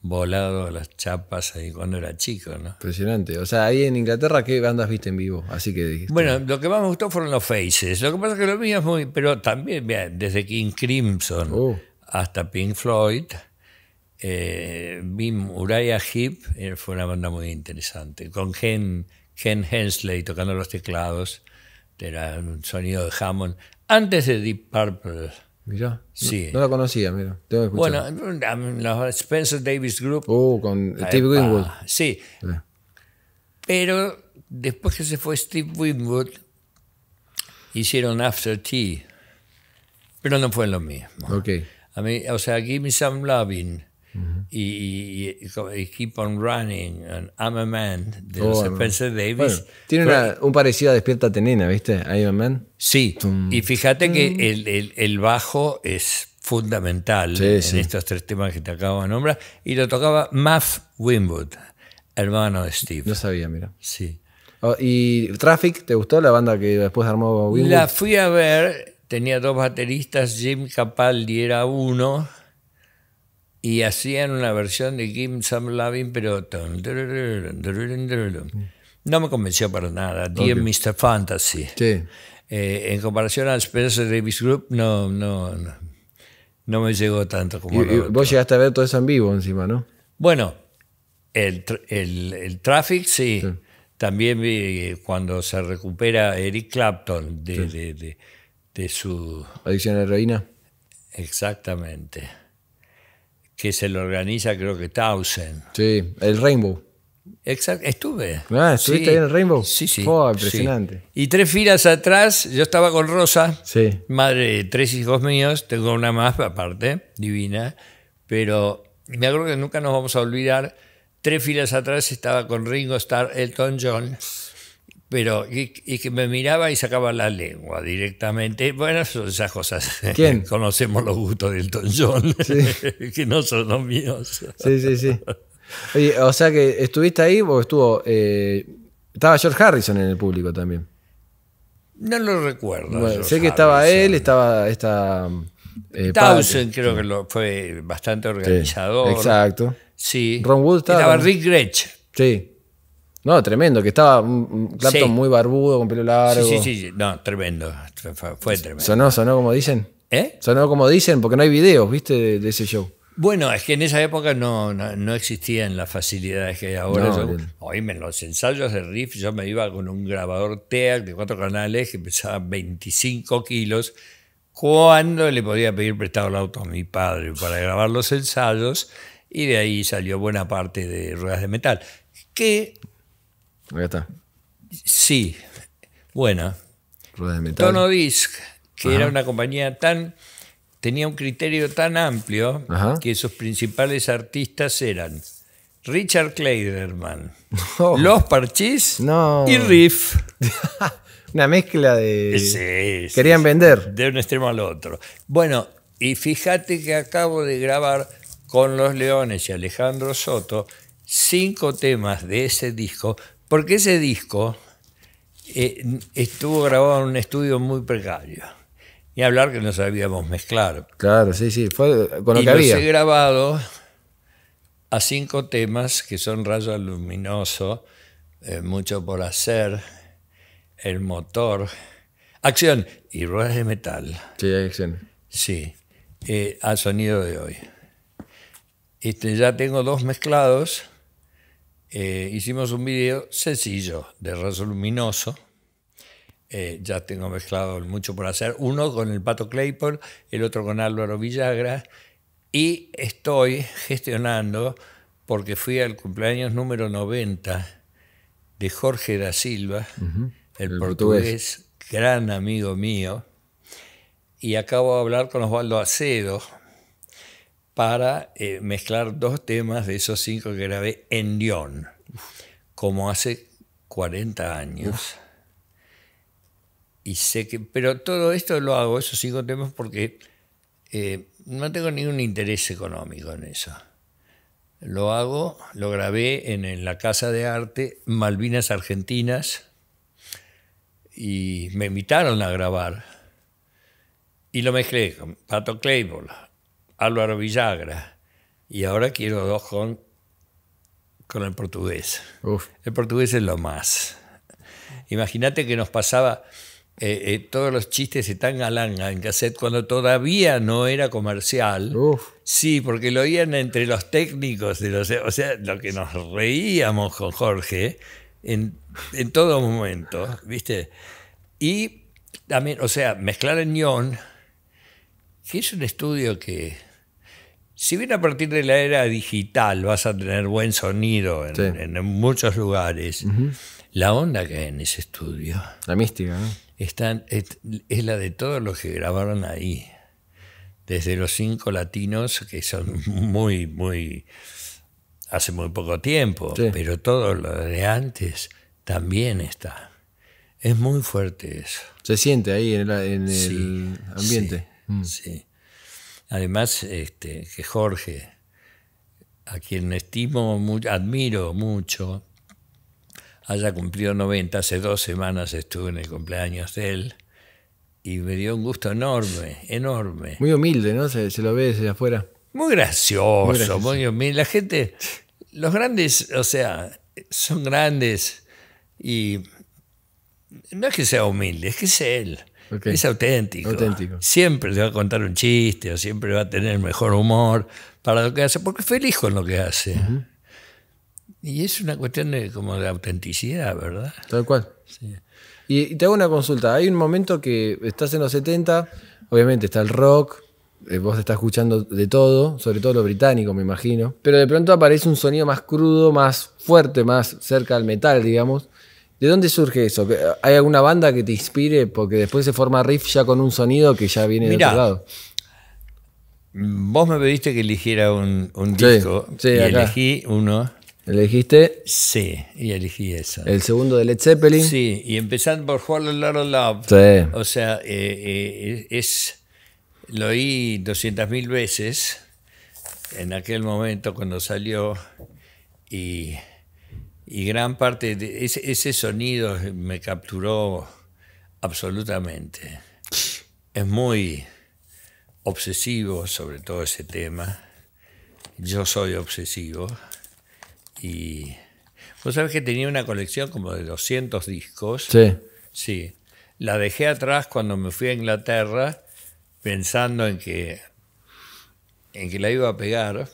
volado las chapas ahí cuando era chico, ¿no? Impresionante. O sea, ahí en Inglaterra, ¿qué bandas viste en vivo? Así que Bueno, lo que más me gustó fueron los Faces. Lo que pasa es que lo mío muy... Pero también, desde King Crimson oh. hasta Pink Floyd eh, Bim Uriah Heep eh, fue una banda muy interesante, con Ken, Ken Hensley tocando los teclados, era un sonido de Hammond, antes de Deep Purple. mira no, la conocía, mira, Bueno, um, la Spencer Davis Group. Uh, con Steve Winwood. Sí. Eh. Pero después que se fue Steve Winwood, hicieron After Tea, pero no fue lo mismo. Okay. A mí, o sea, Give Me Some Loving y, Keep on Running, and I'm a Man, de oh, Spencer Davis. tiene un parecido a Despierta Tenina ¿viste? I'm a Man. Sí, y fíjate que el, el, bajo es fundamental en estos tres temas que te acabo de nombrar, y lo tocaba Muff Winwood, hermano de Steve. No sabía, mira. Sí. Oh, ¿Y Traffic, te gustó la banda que después armó Winwood? La fui a ver tenía dos bateristas, Jim Capaldi era uno y hacían una versión de Kim Sam Lavin, pero... Mm. No me convenció para nada. Okay. Mr. Fantasy. Sí. Eh, en comparación a Spencer Davis Group, no, no, no, no me llegó tanto como... Y, vos llegaste a ver todo eso en vivo encima, ¿no? Bueno, el, el, Traffic sí. También vi cuando se recupera Eric Clapton de, de, de, de su... Adicción a la heroína. Exactamente que se lo organiza creo que Townsend. Sí, el Rainbow. Exacto, estuve. Ah, ¿estuviste en el Rainbow? Sí, oh, sí. impresionante. Y tres filas atrás, yo estaba con Rosa, sí. madre de tres hijos míos, tengo una más aparte, divina, pero me acuerdo que nunca nos vamos a olvidar, tres filas atrás estaba con Ringo Starr, Elton John pero y, que me miraba y sacaba la lengua directamente. Bueno, esas cosas. ¿Quién? Conocemos los gustos del John, que no son los míos. Sí, sí, sí. o sea que estuviste ahí porque estuvo. Eh, estaba George Harrison en el público también. No lo recuerdo. Bueno, sé que estaba él, estaba esta. Eh, Townsend creo que lo, fue bastante organizador. exacto. Sí. Ron Wood estaba. Estaba Rick Gretsch. Sí. No, tremendo, que estaba un Clapton muy barbudo, con pelo largo. Sí, sí, sí, no, tremendo. Fue, tremendo. Sonó, sonó como dicen. ¿Eh? Sonó como dicen, porque no hay videos, ¿viste? De, ese show. Bueno, es que en esa época no, no, existían las facilidades que hay ahora. hoy oíme, los ensayos de riff yo me iba con un grabador TEAC de cuatro canales que pesaba 25 kilos. Cuando le podía pedir prestado el auto a mi padre para grabar los ensayos? Y de ahí salió buena parte de Ruedas de Metal. Que Ahí está. Sí, bueno Tono Disc, que era una compañía tan. tenía un criterio tan amplio que sus principales artistas eran Richard Kleiderman, oh. Los Parchís y Riff. una mezcla de. Querían vender. De un extremo al otro. Bueno, y fíjate que acabo de grabar con Los Leones y Alejandro Soto cinco temas de ese disco porque ese disco eh, estuvo grabado en un estudio muy precario. y hablar que no sabíamos mezclar. Claro, sí, sí, fue con lo y que he grabado a cinco temas que son Rayo Luminoso, eh, Mucho por Hacer, El Motor, Acción y Ruedas de Metal. Sí, hay acción. Sí, eh, al sonido de hoy. Este, ya tengo dos mezclados eh, hicimos un vídeo sencillo de raso luminoso. Eh, ya tengo mezclado mucho por hacer. Uno con el Pato Claypool, el otro con Álvaro Villagra. Y estoy gestionando, porque fui al cumpleaños número 90 de Jorge da Silva, el, el, portugués, gran amigo mío. Y acabo de hablar con Osvaldo Acedo, para eh, mezclar dos temas de esos cinco que grabé en Lyon, como hace 40 años. Y sé que, pero todo esto lo hago, esos cinco temas, porque eh, no tengo ningún interés económico en eso. Lo hago, lo grabé en, la Casa de Arte Malvinas Argentinas y me invitaron a grabar. Y lo mezclé con Pato Claypool, Álvaro Villagra. Y ahora quiero dos con, con el portugués. El portugués es lo más. Imagínate que nos pasaba eh, eh, todos los chistes están galanga en cassette cuando todavía no era comercial. Sí, porque lo oían entre los técnicos, de los, o sea, lo que nos reíamos con Jorge ¿eh? en, todo momento, ¿viste? Y también, o sea, mezclar en guión, que es un estudio que si bien a partir de la era digital vas a tener buen sonido en, muchos lugares, la onda que hay en ese estudio. La mística, es, la de todos los que grabaron ahí. Desde los cinco latinos, que son muy, muy. hace muy poco tiempo, pero todo lo de antes también está. Es muy fuerte eso. Se siente ahí en, el ambiente. sí. Mm. Además, este, que Jorge, a quien estimo, admiro mucho, haya cumplido 90, hace dos semanas estuve en el cumpleaños de él y me dio un gusto enorme, enorme. Muy humilde, ¿no? Se, lo ve desde afuera. muy gracioso, muy humilde. La gente, los grandes, o sea, son grandes y no es que sea humilde, es que es él. Es auténtico. Siempre le va a contar un chiste o siempre va a tener mejor humor para lo que hace, porque es feliz con lo que hace. Y es una cuestión de, como de autenticidad, ¿verdad? Tal cual. Y, te hago una consulta. Hay un momento que estás en los 70, obviamente está el rock, eh, vos estás escuchando de todo, sobre todo lo británico, me imagino. Pero de pronto aparece un sonido más crudo, más fuerte, más cerca al metal, digamos. ¿De dónde surge eso? ¿Hay alguna banda que te inspire? Porque después se forma riff ya con un sonido que ya viene de otro lado. Vos me pediste que eligiera un, disco sí, y elegí uno. ¿Elegiste? Sí, y elegí eso. El segundo de Led Zeppelin. Sí, y empezando por Juan Lotta Love. Sí. O sea, eh, eh, es lo oí 200.000 veces en aquel momento cuando salió y y gran parte de ese, sonido me capturó absolutamente. Es muy obsesivo sobre todo ese tema. Yo soy obsesivo y Vos sabés que tenía una colección como de 200 discos. Sí. Sí. La dejé atrás cuando me fui a Inglaterra pensando en que, en que la iba a pegar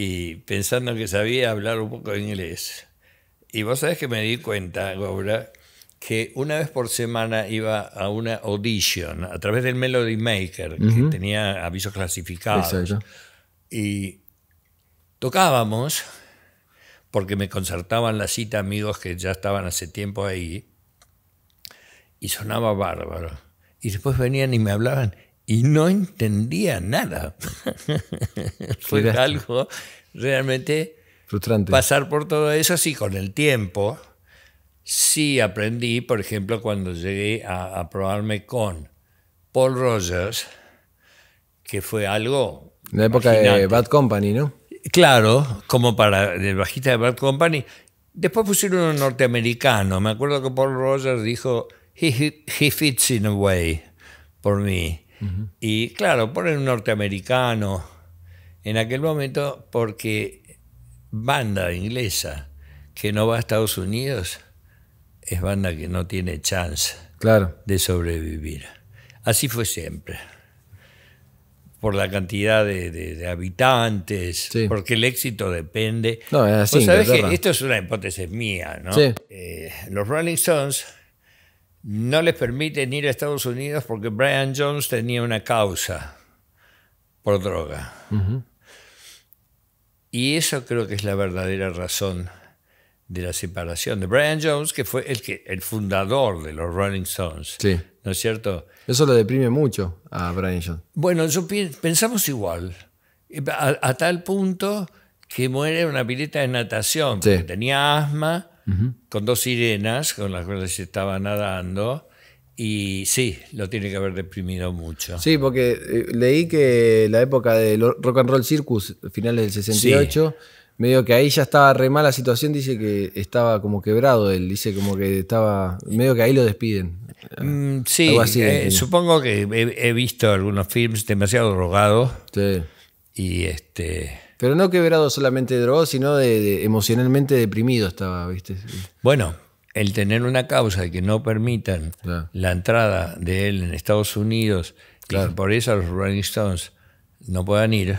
y pensando que sabía hablar un poco de inglés. Y vos sabés que me di cuenta, Gobra, que una vez por semana iba a una audition a través del Melody Maker, que tenía avisos clasificados. Exacto. Y tocábamos, porque me concertaban la cita amigos que ya estaban hace tiempo ahí, y sonaba bárbaro. Y después venían y me hablaban, y no entendía nada. Fue algo realmente frustrante. Pasar por todo eso, sí, con el tiempo, sí aprendí, por ejemplo, cuando llegué a, probarme con Paul Rogers, que fue algo... En la época de Bad Company, ¿no? Claro, como para el bajista de Bad Company. Después pusieron un norteamericano. Me acuerdo que Paul Rogers dijo, he, he, he fits in a way, por mí. Y claro, ponen un norteamericano en aquel momento porque banda inglesa que no va a Estados Unidos es banda que no tiene chance claro. de sobrevivir. Así fue siempre. Por la cantidad de, habitantes, porque el éxito depende. esto es una hipótesis mía, ¿no? Eh, los Rolling Stones no les permiten ir a Estados Unidos porque Brian Jones tenía una causa por droga. Y eso creo que es la verdadera razón de la separación de Brian Jones, que fue el, que, el fundador de los Rolling Stones. ¿No es cierto? Eso lo deprime mucho a Brian Jones. Bueno, pensamos igual. A, tal punto que muere una pileta de natación, tenía asma con dos sirenas con las cuales estaba nadando. Y sí, lo tiene que haber deprimido mucho. Sí, porque eh, leí que la época del Rock and Roll Circus, finales del 68, medio que ahí ya estaba re mala la situación, dice que estaba como quebrado él, dice como que estaba, medio que ahí lo despiden. Mm, sí, eh, eh. supongo que he, visto algunos films demasiado drogados. Y este pero no quebrado solamente de drogado, sino de, emocionalmente deprimido estaba, ¿viste? Bueno, el tener una causa de que no permitan la entrada de él en Estados Unidos, claro. por eso los Rolling Stones no puedan ir,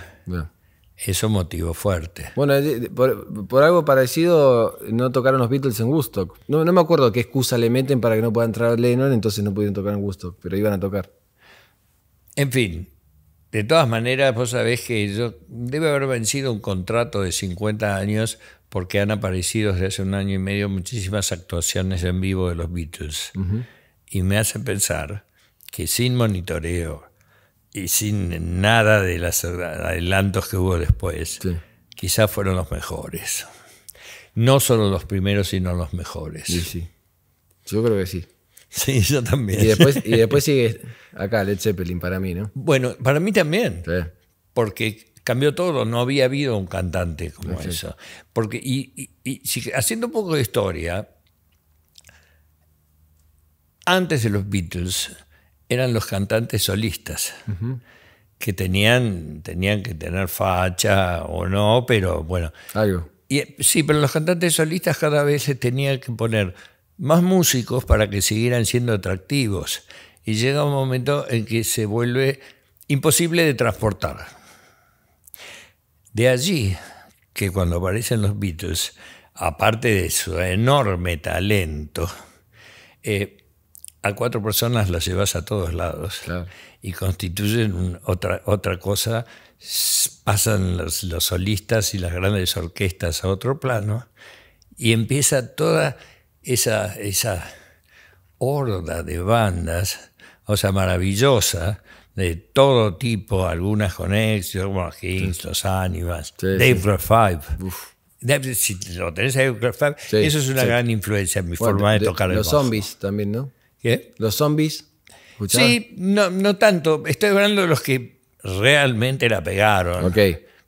eso motivo fuerte. Bueno, por, algo parecido no tocaron los Beatles en Woodstock. No, no me acuerdo qué excusa le meten para que no pueda entrar Lennon, entonces no pudieron tocar en Woodstock, pero iban a tocar. En fin, de todas maneras, vos sabés que yo debe haber vencido un contrato de 50 años porque han aparecido desde hace un año y medio muchísimas actuaciones en vivo de los Beatles. Y me hace pensar que sin monitoreo y sin nada de los adelantos que hubo después, quizás fueron los mejores. No solo los primeros, sino los mejores. Sí, sí. Yo creo que sí. Sí, yo también. Y después, y después sigue acá Led Zeppelin para mí, ¿no? Bueno, para mí también. Porque cambió todo, no había habido un cantante como eso. Porque, y, y, haciendo un poco de historia, antes de los Beatles eran los cantantes solistas. que tenían, tenían que tener facha o no, pero bueno. Algo. Y, sí, pero los cantantes solistas cada vez se tenían que poner más músicos para que siguieran siendo atractivos. Y llega un momento en que se vuelve imposible de transportar. De allí que cuando aparecen los Beatles, aparte de su enorme talento, eh, a cuatro personas las llevas a todos lados y constituyen otra, otra cosa, pasan los solistas y las grandes orquestas a otro plano y empieza toda esa, esa horda de bandas, o sea, maravillosa, de todo tipo, algunas con éxito, como Kings, Los Animas, Dave Five. si lo tenés Five, eso es una gran influencia en mi forma de, tocar el Los zombies también, ¿no? ¿Qué? Los zombies. Sí, no, no tanto. Estoy hablando de los que realmente la pegaron. Ok.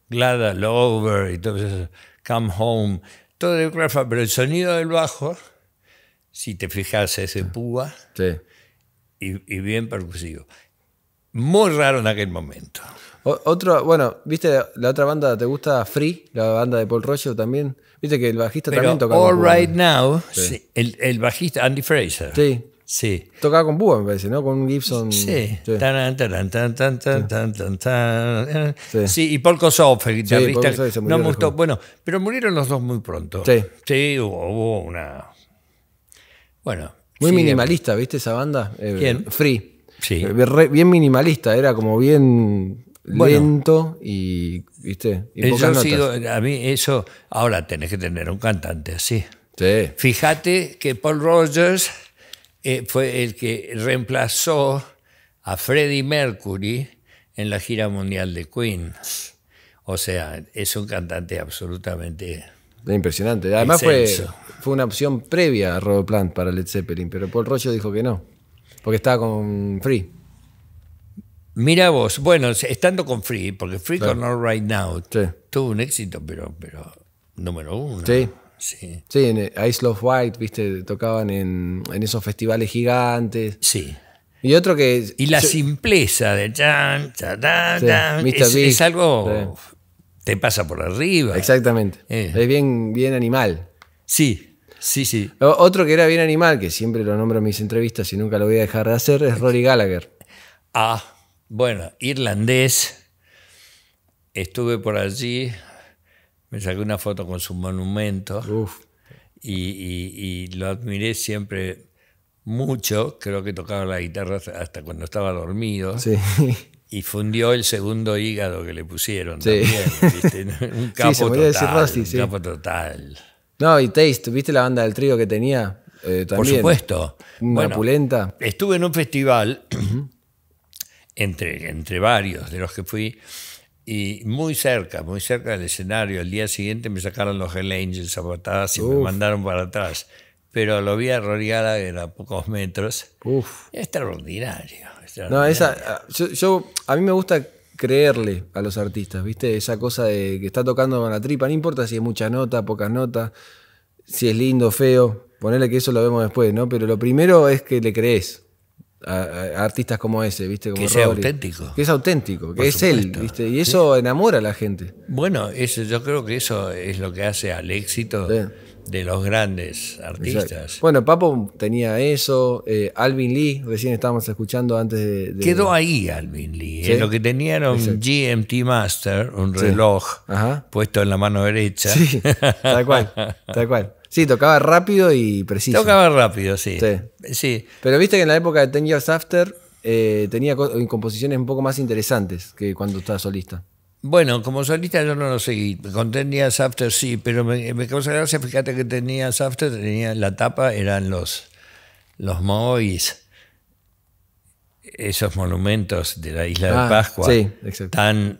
Glad All Over y todo eso. Come Home. Todo Five, pero el sonido del bajo si te fijas, ese ah. púa sí. y, bien percusivo. Muy raro en aquel momento. otro, bueno, viste, la otra banda, ¿te gusta Free? La banda de Paul Roger también. Viste que el bajista también tocaba. All Right Now, sí. el, bajista Andy Fraser. Sí. Sí. Tocaba con Púa, me parece, ¿no? Con Gibson. Sí. Sí, sí. y Paul Kossoff, guitarrista. no me gustó. Bueno, pero murieron los dos muy pronto. Sí. Sí, hubo una bueno. Muy minimalista, ¿viste esa banda? Eh, ¿Quién? Free. Sí. Eh, bien minimalista, era como bien lento y, ¿viste? Eh, notas. a mí eso, ahora tenés que tener un cantante así. Sí. Fíjate que Paul Rogers fue el que reemplazó a Freddie Mercury en la gira mundial de Queen. O sea, es un cantante absolutamente impresionante. Además fue, fue una opción previa a Robert para Led Zeppelin, pero Paul Rollo dijo que no, porque estaba con Free. Mira vos, bueno, estando con Free, porque Free claro. Right Now tuvo un éxito, pero, pero número uno. Sí. Sí. sí, en eh, Ice Love White, viste, tocaban en, esos festivales gigantes. Sí. Y otro que. Y la simpleza de. es, algo pasa por arriba. Exactamente. Eh. Es bien, bien animal. Sí, sí, sí. otro que era bien animal, que siempre lo nombro en mis entrevistas y nunca lo voy a dejar de hacer, es Rory Gallagher. Ah, bueno, irlandés. Estuve por allí, me saqué una foto con su monumento y, lo admiré siempre mucho. Creo que tocaba la guitarra hasta cuando estaba dormido. Sí. Y fundió el segundo hígado que le pusieron también, Un capo sí, se total. Decir un capo total. No, y Taste, ¿viste la banda del trío que tenía? Eh, Por supuesto. Una Estuve en un festival, entre, entre varios de los que fui, y muy cerca, muy cerca del escenario. El día siguiente me sacaron los Hell Angels a y me mandaron para atrás. Pero lo vi a Rory Gallagher a pocos metros. Uf. Extraordinario. No, ¿eh? esa, ah, yo, a mí me gusta creerle a los artistas, ¿viste? Esa cosa de que está tocando con la tripa, no importa si es mucha nota, pocas notas, si es lindo, feo, ponerle que eso lo vemos después, ¿no? Pero lo primero es que le crees. A, artistas como ese, ¿viste? que sea auténtico. Que es auténtico, que es él, ¿viste? Y eso enamora a la gente. Bueno, eso, yo creo que eso es lo que hace al éxito de los grandes artistas. Bueno, Papo tenía eso, eh, Alvin Lee, recién estábamos escuchando antes de... Quedó ahí Alvin Lee, en eh, lo que tenían un GMT Master, un reloj puesto en la mano derecha. Sí, tal cual, tal cual. Sí, tocaba rápido y preciso. Tocaba rápido, sí. Sí. Pero viste que en la época de Ten Years After eh, tenía composiciones un poco más interesantes que cuando estaba solista. Bueno, como solista yo no lo seguí. Con After sí, pero me, me, causa gracia, fíjate que tenía After, tenía la tapa, eran los, los Mois, esos monumentos de la isla de ah, Pascua, sí, tan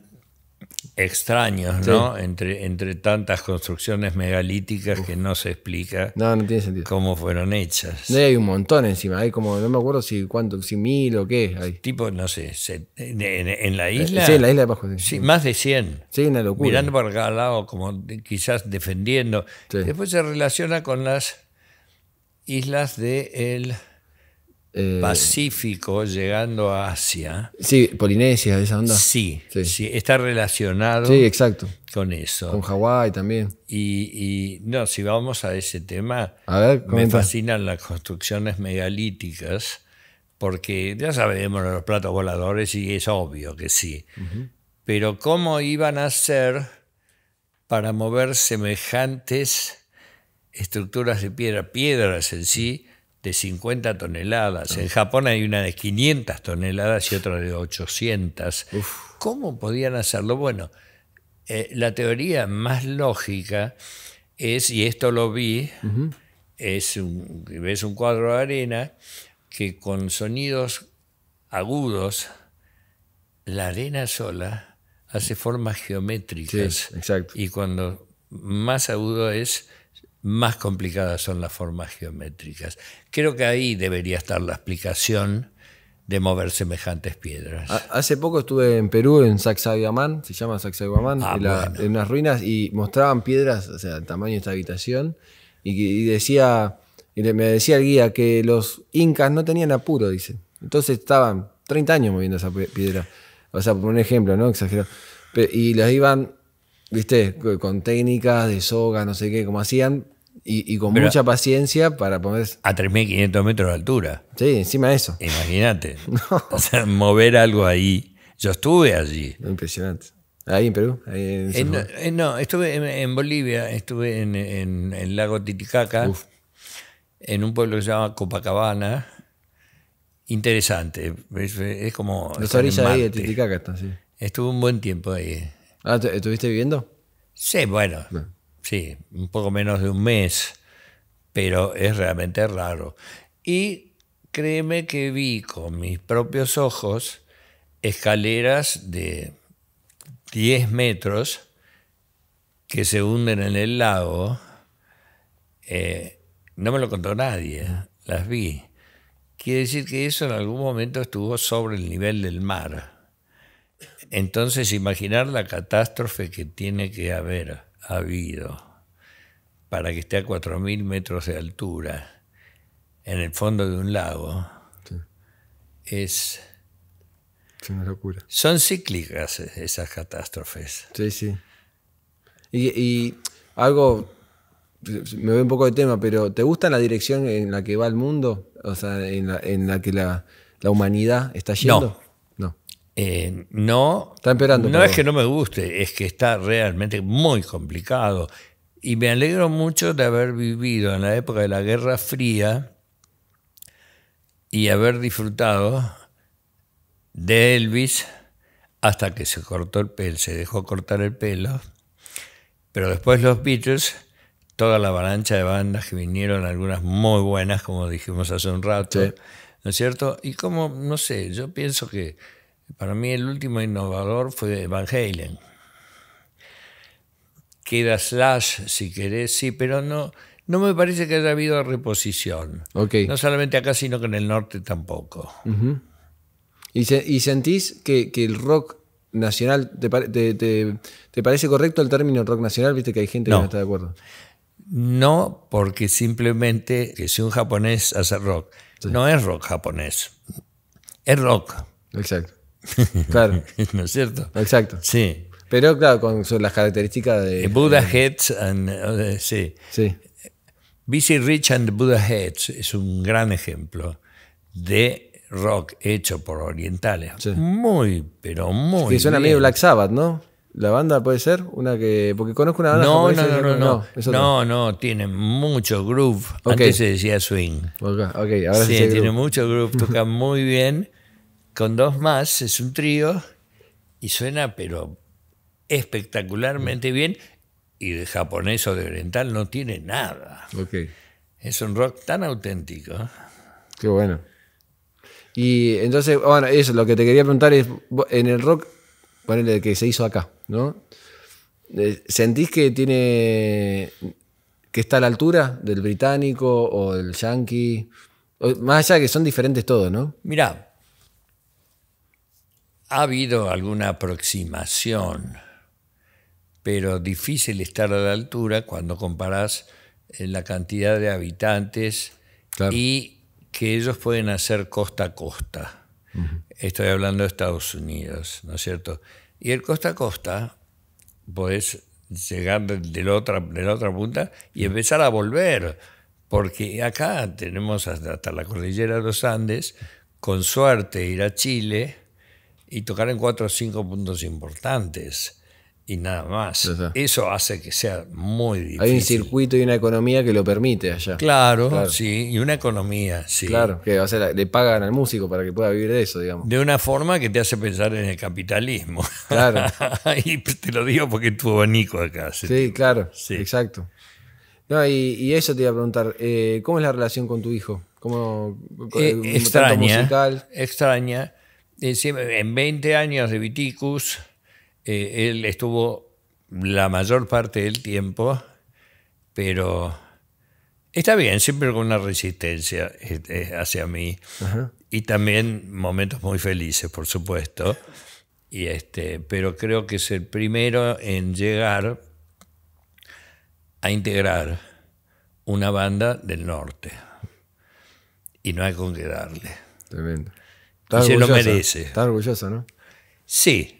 extraños, ¿no? Entre, entre tantas construcciones megalíticas que no se explica no, no tiene sentido. cómo fueron hechas. hay un montón encima, hay como, no me acuerdo si cuánto, si mil o qué. Hay. Tipo, no sé, en, la eh, isla. Sí, en la isla de Pascua. Sí, sí. más de 100. Sí, una locura. Mirando por cada lado, como quizás defendiendo. Después se relaciona con las islas de el eh, Pacífico llegando a Asia. Sí, Polinesia, esa onda. Sí, está relacionado exacto. con eso. Con Hawái también. Y, no, si vamos a ese tema, a me fascinan las construcciones megalíticas, porque ya sabemos los platos voladores y es obvio que sí. Pero ¿cómo iban a ser para mover semejantes estructuras de piedra, piedras en sí? de 50 toneladas. Ah. En Japón hay una de 500 toneladas y otra de 800. ¿Cómo podían hacerlo? Bueno, eh, la teoría más lógica es, y esto lo vi, es un, ves un cuadro de arena que con sonidos agudos, la arena sola hace formas geométricas. Y cuando más agudo es, más complicadas son las formas geométricas. Creo que ahí debería estar la explicación de mover semejantes piedras. Hace poco estuve en Perú, en Sacsayhuamán, se llama Sacsayhuamán, ah, en, unas ruinas, y mostraban piedras, o sea, el tamaño de esta habitación, y, decía, y me decía el guía que los incas no tenían apuro, dice. Entonces estaban 30 años moviendo esa piedra. O sea, por un ejemplo, ¿no? Exagerado. y las iban, viste, con técnicas de soga, no sé qué, como hacían, y, con mucha paciencia para poner... A 3.500 metros de altura. Sí, encima de eso. Imagínate. O sea, mover algo ahí. Yo estuve allí. Impresionante. Ahí en Perú. no, estuve en, Bolivia, estuve en, el lago Titicaca, en un pueblo que se llama Copacabana. Interesante, es, como... los orillas ahí de Titicaca están, sí. Estuve un buen tiempo ahí. Ah, ¿estuviste viviendo? Sí, bueno sí, un poco menos de un mes, pero es realmente raro. Y créeme que vi con mis propios ojos escaleras de 10 metros que se hunden en el lago. Eh, no me lo contó nadie, las vi. Quiere decir que eso en algún momento estuvo sobre el nivel del mar. Entonces, imaginar la catástrofe que tiene que haber habido para que esté a 4.000 metros de altura en el fondo de un lago es... Son cíclicas esas catástrofes. Sí, sí. Y, algo, me ve un poco de tema, pero ¿te gusta la dirección en la que va el mundo? O sea, en la, que la, la humanidad está yendo. Eh, no. Está No es que no me guste, es que está realmente muy complicado. Y me alegro mucho de haber vivido en la época de la Guerra Fría y haber disfrutado de Elvis hasta que se cortó el pelo, se dejó cortar el pelo. Pero después los Beatles, toda la avalancha de bandas que vinieron, algunas muy buenas, como dijimos hace un rato, ¿no es cierto? Y como, no sé, yo pienso que para mí el último innovador fue Van Halen, Queda Slash, si querés, sí, pero no, no me parece que haya habido reposición. No solamente acá, sino que en el norte tampoco. ¿Y, sentís que, el rock nacional, te, parece correcto el término rock nacional? Viste que hay gente que no está de acuerdo. No, porque simplemente que si un japonés hace rock, no es rock japonés, es rock. Exacto. Claro. ¿No es cierto? Exacto. Sí. Pero claro, con las características de. Eh, Buddha Heads and. Eh, sí. Sí. BC Rich and the Buddha Heads es un gran ejemplo de rock hecho por orientales. Sí. Muy, pero muy. Es que suena medio Black Sabbath, ¿no? ¿La banda puede ser? Una que. Porque conozco una banda. No, no, no, no, no. No, no, no, tiene mucho groove. Antes se decía swing. ahora sí. Sí, tiene mucho groove, toca muy bien con dos más, es un trío, y suena pero espectacularmente bien, y de japonés o de oriental no tiene nada. Okay. Es un rock tan auténtico. Qué bueno. Y entonces, bueno, eso, lo que te quería preguntar es, en el rock, bueno el que se hizo acá, ¿no? Eh, ¿Sentís que tiene que está a la altura del británico o del yankee? Más allá de que son diferentes todos, ¿no? Mirá, ha habido alguna aproximación, pero difícil estar a la altura cuando comparás eh, la cantidad de habitantes y que ellos pueden hacer costa a costa. Estoy hablando de Estados Unidos, ¿no es cierto? Y el costa a costa, puedes llegar de la otra, de la otra punta y empezar a volver, porque acá tenemos hasta la cordillera de los Andes, con suerte ir a Chile, y tocar en cuatro o cinco puntos importantes y nada más. Eso hace que sea muy difícil. Hay un circuito y una economía que lo permite allá. Claro, sí, y una economía, sí. Claro, que le pagan al músico para que pueda vivir de eso, digamos. De una forma que te hace pensar en el capitalismo. Claro. y te lo digo porque tu abanico acá. Sí, claro, sí. exacto. No, y, y, eso te iba a preguntar, eh, ¿cómo es la relación con tu hijo? ¿Cómo, eh, eh extraña, musical? extraña eh, en 20 años de Viticus, eh, él estuvo la mayor parte del tiempo, pero está bien, siempre con una resistencia eh, hacia mí. Y también momentos muy felices, por supuesto. Y este, pero creo que es el primero en llegar a integrar una banda del norte. Y no hay con qué darle. Tremendo lo merece. Está orgulloso, ¿no? Sí,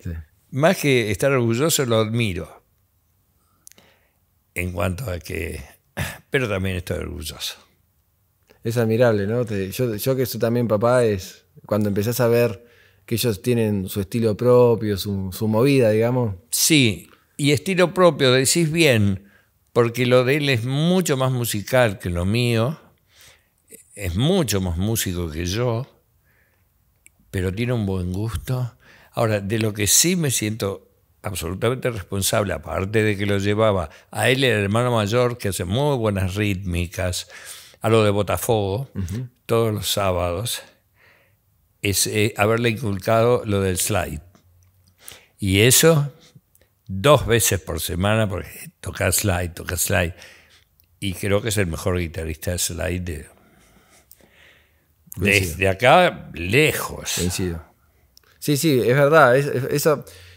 Más que estar orgulloso, lo admiro. En cuanto a que. Pero también estoy orgulloso. Es admirable, ¿no? yo, que eso también papá es. Cuando empezás a ver que ellos tienen su estilo propio, su, su movida, digamos. Sí, y estilo propio, decís bien, porque lo de él es mucho más musical que lo mío. Es mucho más músico que yo pero tiene un buen gusto. Ahora, de lo que sí me siento absolutamente responsable, aparte de que lo llevaba a él, el hermano mayor, que hace muy buenas rítmicas, a lo de Botafogo, todos los sábados, es eh, haberle inculcado lo del slide. Y eso dos veces por semana, porque toca slide, toca slide. Y creo que es el mejor guitarrista de slide de, desde acá, lejos. Sí, sí, es verdad.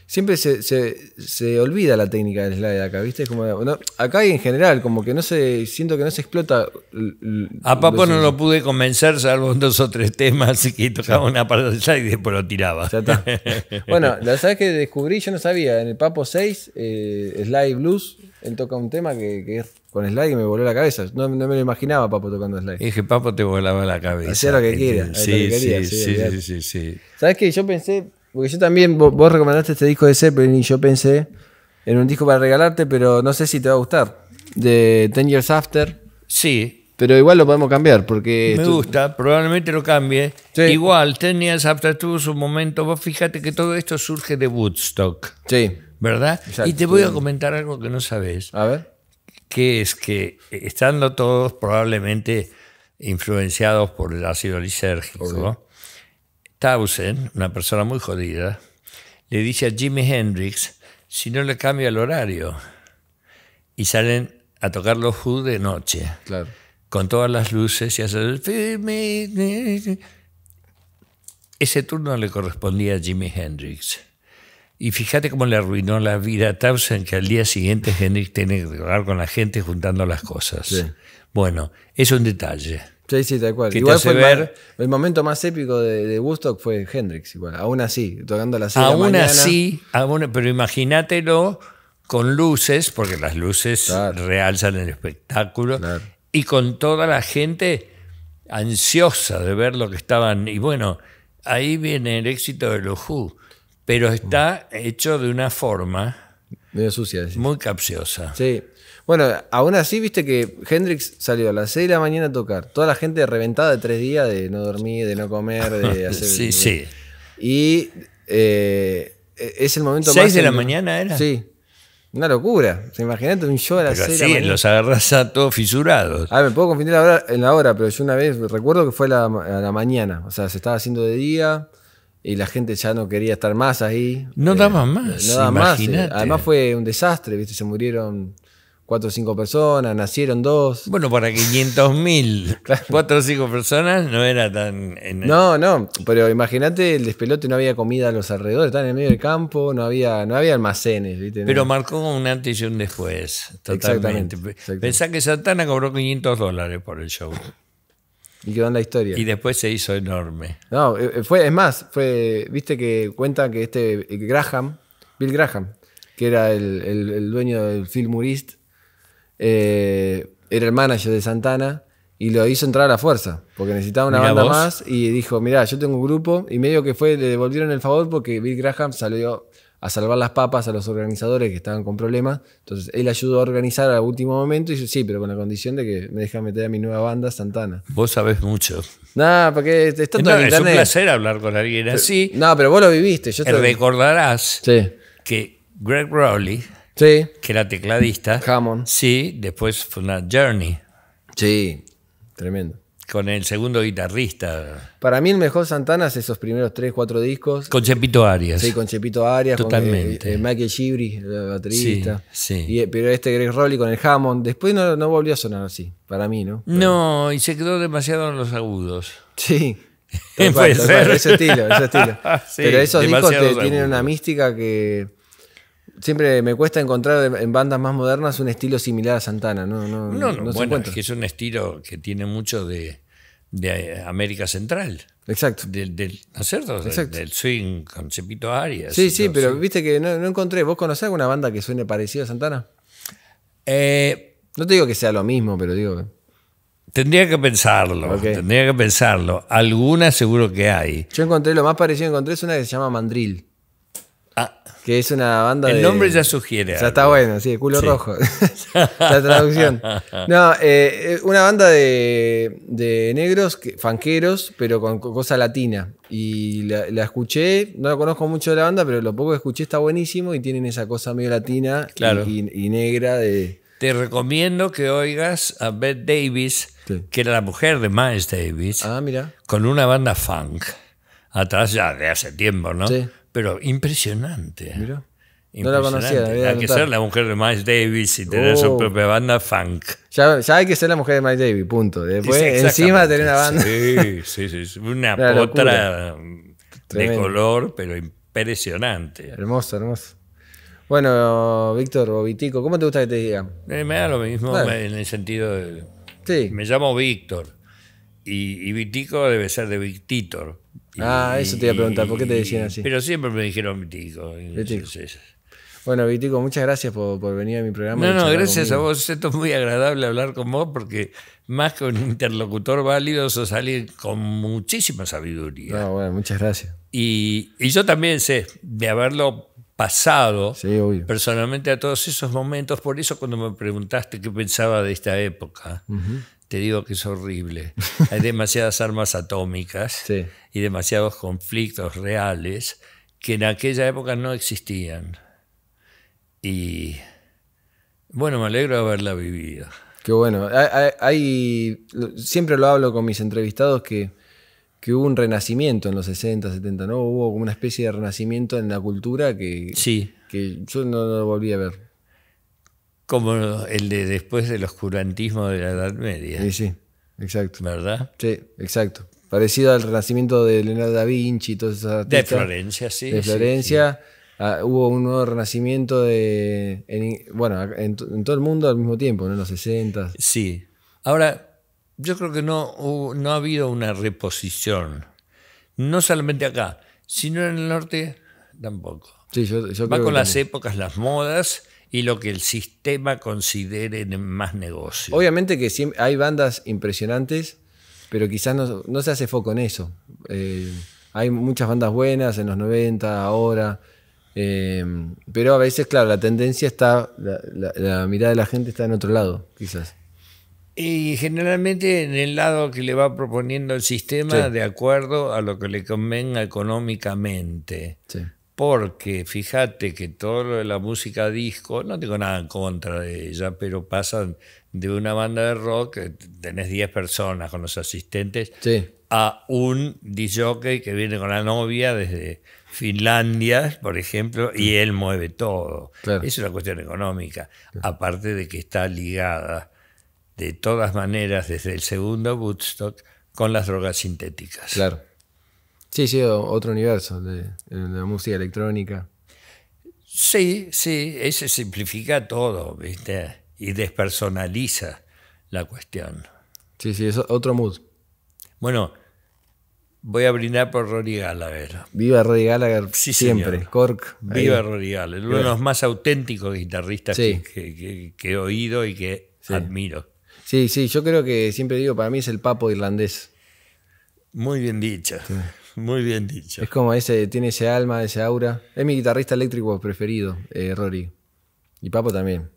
siempre se, olvida la técnica del slide acá, ¿viste? Como, acá y en general, como que no se. Siento que no se explota. A Papo no lo pude convencer, salvo dos o tres temas, así que tocaba una parte del slide y después lo tiraba. bueno, la sabes que descubrí, yo no sabía, en el Papo 6, eh, Slide Blues, él toca un tema que es con Sly y me voló la cabeza. No, me lo imaginaba Papo tocando Sly. dije, Papo te volaba la cabeza. Hacía lo que quieras Sí, sí, sí, sí, sí, ¿Sabes qué? Yo pensé, porque yo también, vos, recomendaste este disco de Zeppelin y yo pensé en un disco para regalarte, pero no sé si te va a gustar. De Ten Years After. Sí. Pero igual lo podemos cambiar porque... Me gusta, probablemente lo cambie. Igual, Ten Years After tuvo su momento. Vos fíjate que todo esto surge de Woodstock. Sí. ¿Verdad? Y te voy a comentar algo que no sabes. A ver que es que estando todos probablemente influenciados por el ácido lisérgico, una persona muy jodida, le dice a Jimi Hendrix si no le cambia el horario. Y salen a tocar los Who de noche. Con todas las luces y hacer el... Ese turno le correspondía a Jimi Hendrix. Y fíjate cómo le arruinó la vida a Towson, que al día siguiente Hendrix tiene que tocar con la gente juntando las cosas. Bueno, es un detalle. Sí, sí, tal cual. igual fue ver... el, momento más épico de, de, Woodstock fue Hendrix, igual. Aún así, tocando las Aún de la así, pero imagínatelo con luces, porque las luces realzan el espectáculo, y con toda la gente ansiosa de ver lo que estaban. Y bueno, ahí viene el éxito de los pero está hecho de una forma sucia. muy capciosa. Sí. Bueno, aún así, viste que Hendrix salió a las 6 de la mañana a tocar. Toda la gente reventada de tres días de no dormir, de no comer, de hacer. Sí, sí. Y eh, es el momento más. ¿6 de la mañana era? Sí. Una locura. Se imaginan Imagínate un show a las 6 de los agarras a todos fisurados. A ver, me puedo confundir en la hora, pero yo una vez recuerdo que fue a la mañana. O sea, se estaba haciendo de día y la gente ya no quería estar más ahí. No eh, daba más. Eh, no más. Además fue un desastre, ¿viste? Se murieron cuatro o cinco personas, nacieron dos. Bueno, para 500 mil, cuatro o cinco personas no era tan... En No, no, pero imagínate el despelote, no había comida a los alrededores, estaban en el medio del campo, no había, no había almacenes, Pero marcó un antes y un después, totalmente. Exactamente, Pensá que Santana cobró 500 dólares por el show. Y quedó en la historia. Y después se hizo enorme. No, eh, eh, fue, es más, fue, viste que cuenta que este eh, Graham, Bill Graham, que era el, dueño del Filmurist, eh, era el manager de Santana y lo hizo entrar a la fuerza, porque necesitaba una banda más y dijo, mirá, yo tengo un grupo y medio que fue, le devolvieron el favor porque Bill Graham salió a salvar las papas a los organizadores que estaban con problemas. Entonces él ayudó a organizar al último momento y dice, sí, pero con la condición de que me dejan meter a mi nueva banda, Santana. Vos sabés mucho. Nah, porque está todo no, Es un placer hablar con alguien así. No, pero vos lo viviste. Yo te recordarás que Greg Rowley, sí. que era tecladista, Hammond. Sí, después fue una Journey. Sí, tremendo con el segundo guitarrista. Para mí el mejor Santana es esos primeros tres, cuatro discos. Con Chepito Arias. Sí, con Chepito Arias. Eh, Totalmente. Con, eh, Michael Gibri, el baterista. Sí, eh, pero este Greg Rowley con el Hammond. Después no, volvió a sonar así, para mí, ¿no? No, y se quedó demasiado en los agudos. Sí. ese estilo, ese estilo. pero esos discos tienen una mística que siempre me cuesta encontrar en bandas más modernas un estilo similar a Santana. No, no, no, no, bueno, es que es un estilo que tiene mucho de, de eh, América Central. Exacto. Del, ¿No es cierto? Del, swing con Cepito Arias. Sí, sí, pero viste que no, encontré. ¿Vos conocés alguna banda que suene parecida a Santana? Eh, no te digo que sea lo mismo, pero digo. Tendría que pensarlo. Tendría que pensarlo. Alguna seguro que hay. Yo encontré lo más parecido que encontré es una que se llama Mandril. Que es una banda El nombre ya sugiere. Ya está bueno, sí, culo rojo. La traducción. No, eh, eh, una banda de, negros, que, fanqueros, pero con cosa latina. Y la, escuché, no la conozco mucho de la banda, pero lo poco que escuché está buenísimo y tienen esa cosa medio latina claro. y, negra de. Te recomiendo que oigas a Beth Davis, que era la mujer de Miles Davis, ah, mira. con una banda funk, atrás ya de hace tiempo, ¿no? Sí pero impresionante. Mira. No la conocía. hay que ser la mujer de Miles Davis y tener su oh. propia banda funk. Ya, hay que ser la mujer de Miles Davis, punto. Después, encima tener una banda. Sí, sí, sí. Una, potra de color, pero impresionante. Hermoso, hermoso. Bueno, Víctor o Vitico, ¿cómo te gusta que te digan? Eh, me da lo mismo en el sentido de. Sí. Me llamo Víctor. Y, y, Vitico debe ser de Victitor. Ah, eso te iba a preguntar, ¿por qué te decían así? Pero siempre me dijeron Vitico. Bueno, Vitico, muchas gracias por, venir a mi programa. No, no, gracias a vos. Esto es muy agradable hablar con vos porque más que un interlocutor válido, sos alguien con muchísima sabiduría. No, bueno, muchas gracias. Y, yo también sé de haberlo pasado personalmente a todos esos momentos. Por eso cuando me preguntaste qué pensaba de esta época, te digo que es horrible. Hay demasiadas armas atómicas y demasiados conflictos reales que en aquella época no existían. Y bueno, me alegro de haberla vivido. Qué bueno. Hay, siempre lo hablo con mis entrevistados que, que hubo un renacimiento en los 60, 70, ¿no? Hubo como una especie de renacimiento en la cultura que, que yo no, no volví a ver. Como el de después del oscurantismo de la Edad Media. Sí, sí, exacto. ¿Verdad? Sí, exacto. Parecido al renacimiento de Leonardo da Vinci y todas esas De Florencia, sí. De Florencia. Ah, hubo un nuevo renacimiento de, en, bueno, en, todo el mundo al mismo tiempo, En los 60. Sí. Ahora, yo creo que no, no ha habido una reposición. No solamente acá, sino en el norte tampoco. Va con las épocas, las modas y lo que el sistema considere más negocio. Obviamente que hay bandas impresionantes, pero quizás no, se hace foco en eso. Eh, hay muchas bandas buenas en los 90, ahora. Eh, pero a veces, claro, la tendencia está, la, mirada de la gente está en otro lado, quizás. Y generalmente en el lado que le va proponiendo el sistema de acuerdo a lo que le convenga económicamente. Sí porque fíjate que todo lo de la música disco, no tengo nada en contra de ella, pero pasan de una banda de rock, eh, tenés 10 personas con los asistentes, a un DJ que viene con la novia desde Finlandia, por ejemplo, y él mueve todo. Claro. Es una cuestión económica, aparte de que está ligada de todas maneras desde el segundo Woodstock con las drogas sintéticas. Claro. Sí, sí, otro universo de, la música electrónica. Sí, sí, ese simplifica todo, ¿viste? Y despersonaliza la cuestión. Sí, sí, es otro mood. Bueno, voy a brindar por Rory Gallagher. Viva Rory Gallagher sí, siempre, Cork. Viva Rory Gallagher, uno de los más auténticos guitarristas que, he oído y que admiro. Sí, sí, yo creo que siempre digo, para mí es el papo irlandés. Muy bien dicho. Muy bien dicho. Es como ese, tiene ese alma, ese aura. Es mi guitarrista eléctrico preferido, eh, Rory. Y Papo también.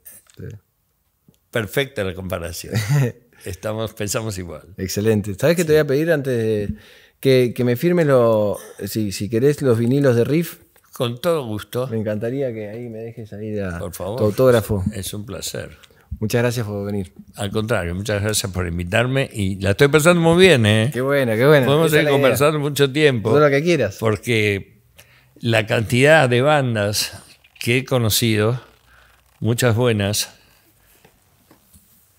Perfecta la comparación. Estamos, pensamos igual. Excelente. ¿Sabes qué te voy a pedir antes de que, me firmes lo si, si querés, los vinilos de Riff? Con todo gusto. Me encantaría que ahí me dejes ahí la, Por autógrafo. Es un placer. Muchas gracias por venir. Al contrario, muchas gracias por invitarme y la estoy pasando muy bien, ¿eh? Qué bueno, qué bueno. Podemos ir conversando mucho tiempo. Todo lo que quieras. Porque la cantidad de bandas que he conocido, muchas buenas,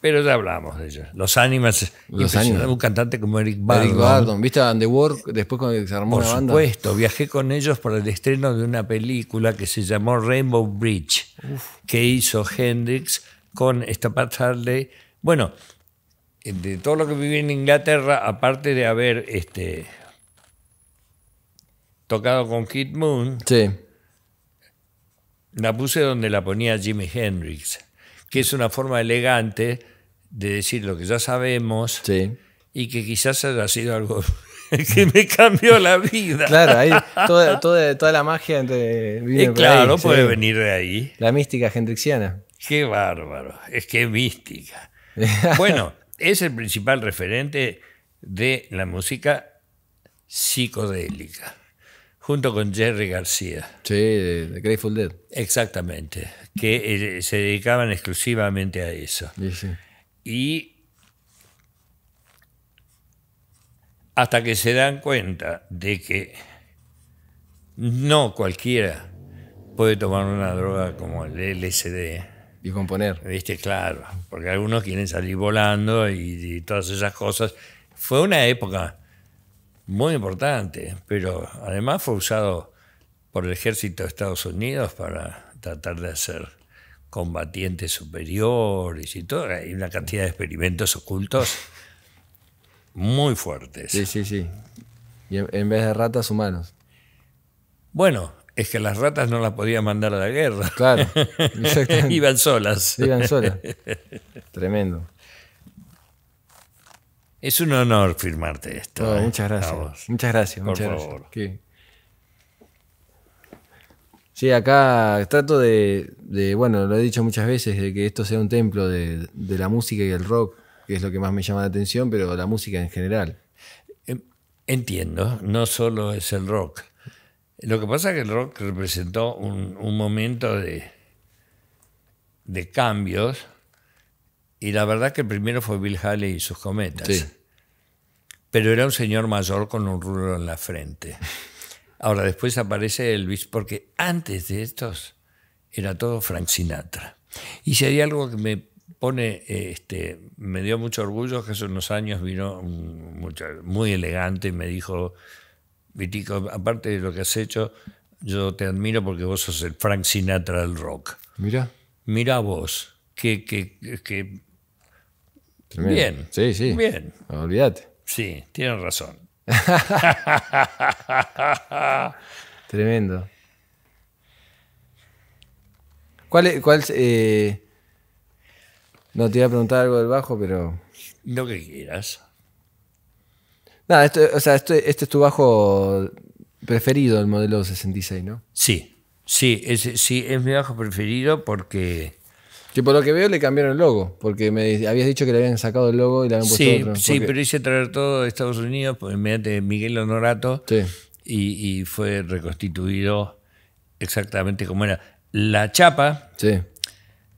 pero ya hablamos de ellas. Los Animas, Los un cantante como Eric Barton. Eric Bardon, ¿viste The Work después cuando se armó Por banda? Por supuesto, viajé con ellos por el estreno de una película que se llamó Rainbow Bridge, que hizo Hendrix con esta parte de Bueno, de todo lo que viví en Inglaterra, aparte de haber este, tocado con Kid Moon, la puse donde la ponía Jimi Hendrix, que es una forma elegante de decir lo que ya sabemos y que quizás haya sido algo que me cambió la vida. Claro, toda, la magia entre. Eh, claro, puede venir de ahí. La mística hendrixiana. Qué bárbaro, es que mística. Bueno, es el principal referente de la música psicodélica, junto con Jerry García. Sí, de Grateful Dead. Exactamente, que eh, se dedicaban exclusivamente a eso. Y hasta que se dan cuenta de que no cualquiera puede tomar una droga como el LSD y componer. Viste, claro, porque algunos quieren salir volando y, todas esas cosas. Fue una época muy importante, pero además fue usado por el ejército de Estados Unidos para tratar de hacer combatientes superiores y todo. Hay una cantidad de experimentos ocultos muy fuertes. Sí, sí, sí. Y en vez de ratas, humanos. Bueno, es que las ratas no las podía mandar a la guerra. Claro, iban solas. Iban solas. Tremendo. Es un honor firmarte esto. ¿eh? muchas gracias. Muchas gracias. Por favor. Sí, acá trato de, bueno, lo he dicho muchas veces, de que esto sea un templo de, la música y el rock, que es lo que más me llama la atención, pero la música en general. Em, entiendo, no solo es el rock. Lo que pasa es que el rock representó un, momento de, de cambios y la verdad que el primero fue Bill Haley y sus cometas. Pero era un señor mayor con un rulo en la frente. Ahora después aparece Elvis porque antes de estos era todo Frank Sinatra. Y si hay algo que me pone, este, me dio mucho orgullo que hace unos años vino muy elegante y me dijo, Vitico, aparte de lo que has hecho, yo te admiro porque vos sos el Frank Sinatra del rock. Mira. Mira vos, que... que, que bien. Sí, sí. Bien. Olvídate. Sí, tienes razón. Tremendo. ¿Cuál es, cuál eh? no te iba a preguntar algo del bajo, pero. Lo que quieras no o sea, este es tu bajo preferido, el modelo 66, ¿no? Sí, sí, es, sí, es mi bajo preferido porque... Que por lo que veo le cambiaron el logo, porque me habías dicho que le habían sacado el logo y le habían puesto sí, otro. Sí, pero hice traer todo de Estados Unidos mediante pues, Miguel Honorato y, fue reconstituido exactamente como era. La chapa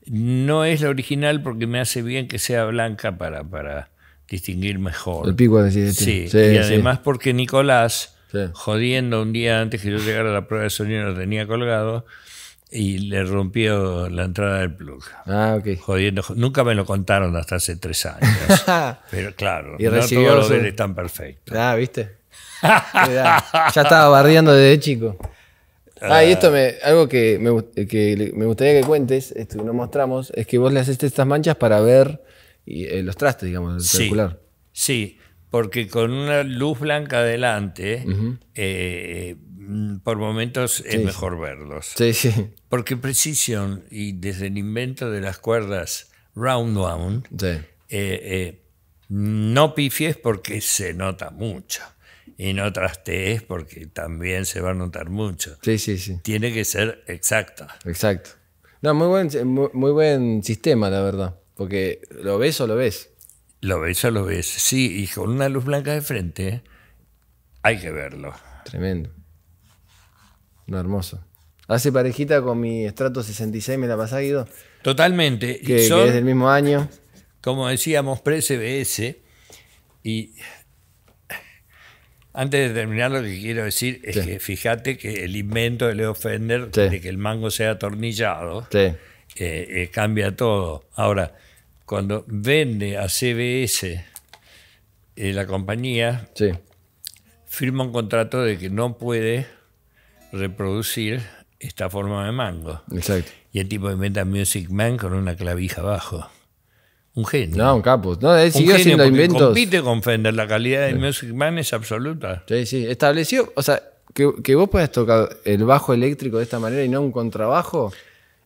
no es la original porque me hace bien que sea blanca para, para distinguir mejor. El pico sí. y además porque Nicolás, jodiendo un día antes que yo llegara a la prueba de sonido, lo tenía colgado y le rompió la entrada del plug. Ah, ok. Jodiendo, nunca me lo contaron hasta hace tres años. pero claro, y no todos los tan perfectos. Ah, ¿viste? ya estaba barriendo desde chico. Ah, y esto me, algo que me, gustaría que cuentes, esto que nos mostramos, es que vos le haces estas manchas para ver y, eh, los trastes, digamos, sí, circular. Sí, porque con una luz blanca adelante, eh, por momentos es mejor verlos. Sí, sí. Porque Precision y desde el invento de las cuerdas Round round eh, no pifies porque se nota mucho. Y no trastes porque también se va a notar mucho. Sí, sí, sí. Tiene que ser exacta. Exacto. No, muy buen, muy buen sistema, la verdad. Porque lo ves o lo ves. Lo ves o lo ves. Sí, y con una luz blanca de frente hay que verlo. Tremendo. No, hermoso. ¿Hace parejita con mi Strato 66? ¿Me la pasás, Guido? Totalmente. Que, es del mismo año. Como decíamos, pre-CBS. Y antes de terminar, lo que quiero decir es que fíjate que el invento de Leo Fender de que el mango sea atornillado sí. Eh, eh, cambia todo. Ahora, cuando vende a CBS eh, la compañía, firma un contrato de que no puede reproducir esta forma de mango. Exacto. Y el tipo inventa Music Man con una clavija abajo. Un genio. No, un capo. No, él siguió haciendo inventos. Compite con Fender, la calidad de Music Man es absoluta. Sí, sí. Estableció, o sea, que, que vos puedas tocar el bajo eléctrico de esta manera y no un contrabajo,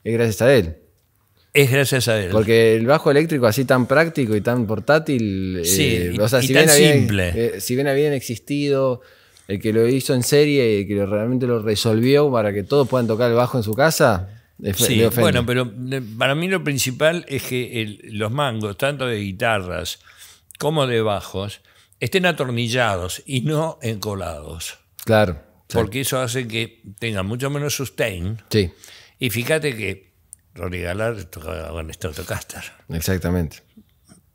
es gracias a él es gracias a él. Porque el bajo eléctrico así tan práctico y tan portátil, eh, si, tan simple. Eh, si bien habían existido, el que lo hizo en serie y que realmente lo resolvió para que todos puedan tocar el bajo en su casa. Sí, bueno, pero eh, para mí lo principal es que los mangos, tanto de guitarras como de bajos, estén atornillados y no encolados. Claro. Porque eso hace que tengan mucho menos sustain. Sí. Y fíjate que Rory Gallagher tocaba con este Exactamente.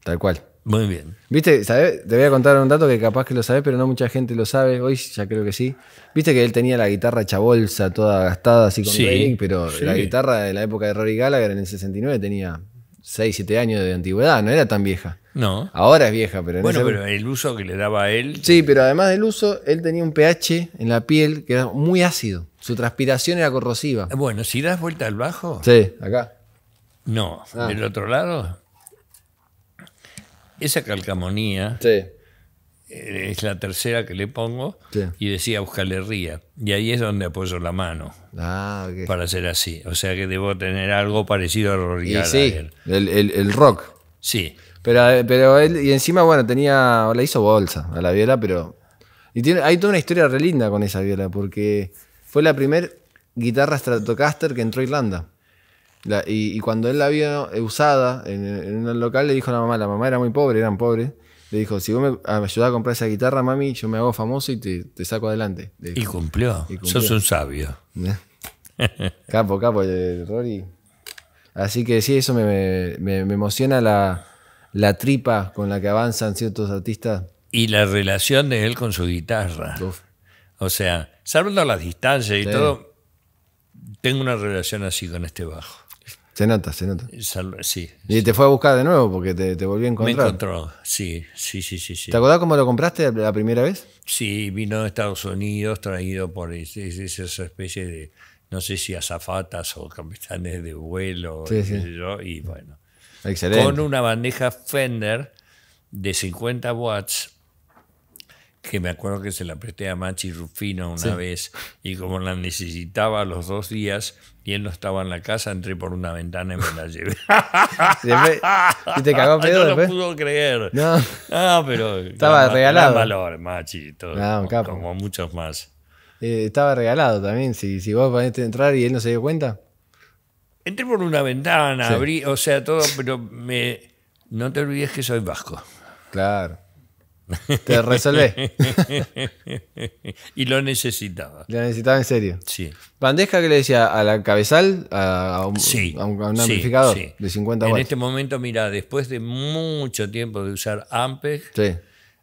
Tal cual. Muy bien. Viste, ¿sabes? te voy a contar un dato que capaz que lo sabes, pero no mucha gente lo sabe. Hoy ya creo que sí. Viste que él tenía la guitarra chabolsa, toda gastada así con pero la guitarra de la época de Rory Gallagher en el 69 tenía 6, 7 años de antigüedad, no era tan vieja. No. Ahora es vieja, pero en Bueno, pero el uso que le daba a él. Sí, pero además del uso, él tenía un pH en la piel que era muy ácido. Su transpiración era corrosiva. Eh, bueno, si das vuelta al bajo. Sí, acá. No, el ah. del otro lado. Esa calcamonía. Eh, es la tercera que le pongo y decía Euskal Y ahí es donde apoyo la mano ah, para hacer así. O sea que debo tener algo parecido a Sí, el, rock. Sí. Eh, pero, él, y encima, bueno, tenía, la hizo bolsa a la viola, pero... Y tiene, hay toda una historia relinda con esa viola, porque fue la primera guitarra Stratocaster que entró a Irlanda. y, cuando él la vio eh, usada en, un local, le dijo a la mamá, la mamá era muy pobre, eran pobres. Le dijo, si vos me, ah, ayudás a comprar esa guitarra, mami, yo me hago famoso y te, saco adelante. y, cumplió. Sos un sabio. capo, capo, eh, Rory. Así que sí, eso me, emociona la, tripa con la que avanzan ciertos artistas. Y la relación de él con su guitarra. O sea, salvando las distancias y todo, tengo una relación así con este bajo. Se nota, se nota. sí, Y te fue a buscar de nuevo porque te, te volví a me encontró. Sí, sí, sí, sí. ¿Te acordás cómo lo compraste la primera vez? Sí, vino de Estados Unidos traído por esa especie de, no sé si azafatas o capitanes de vuelo, Sí, y bueno. Excelente. Con una bandeja Fender de 50 watts que me acuerdo que se la presté a Machi Rufino una vez y como la necesitaba los dos días y él no estaba en la casa, entré por una ventana y me la llevé. ¿Y te cagó pedo No después? lo pudo creer. No, pero... Estaba regalado. valor, Machi, todo, no, como, muchos más. Eh, estaba regalado también, si, si vos ponés a entrar y él no se dio cuenta. Entré por una ventana, abrí, o sea, todo, pero me... No te olvides que soy vasco. Claro. Te resolvé. y lo necesitaba. Lo necesitaba en serio. Sí. ¿Bandeja que le decía a la cabezal? A, sí, a un, amplificador de 50 watts. En este momento, mira, después de mucho tiempo de usar Ampeg,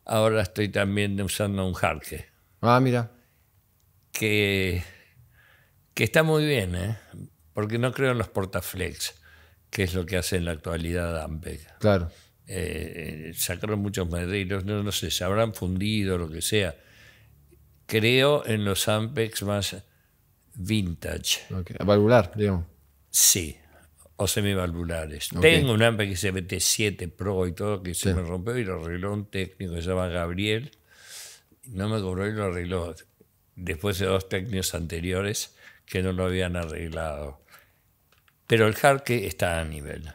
ahora estoy también usando un Harke. Ah, mira. Que, que está muy bien, ¿eh? porque no creo en los portaflex, que es lo que hace en la actualidad Ampeg. Claro. Eh, sacaron muchos madrilos no, sé, se habrán fundido, lo que sea. Creo en los Ampex más vintage. Valvular, digamos. Sí, o semivalvulares. Tengo un Ampex mete 7 Pro y todo que se me rompió y lo arregló un técnico que se llama Gabriel. No me cobró y lo arregló después de dos técnicos anteriores que no lo habían arreglado. Pero el Harke está a nivel.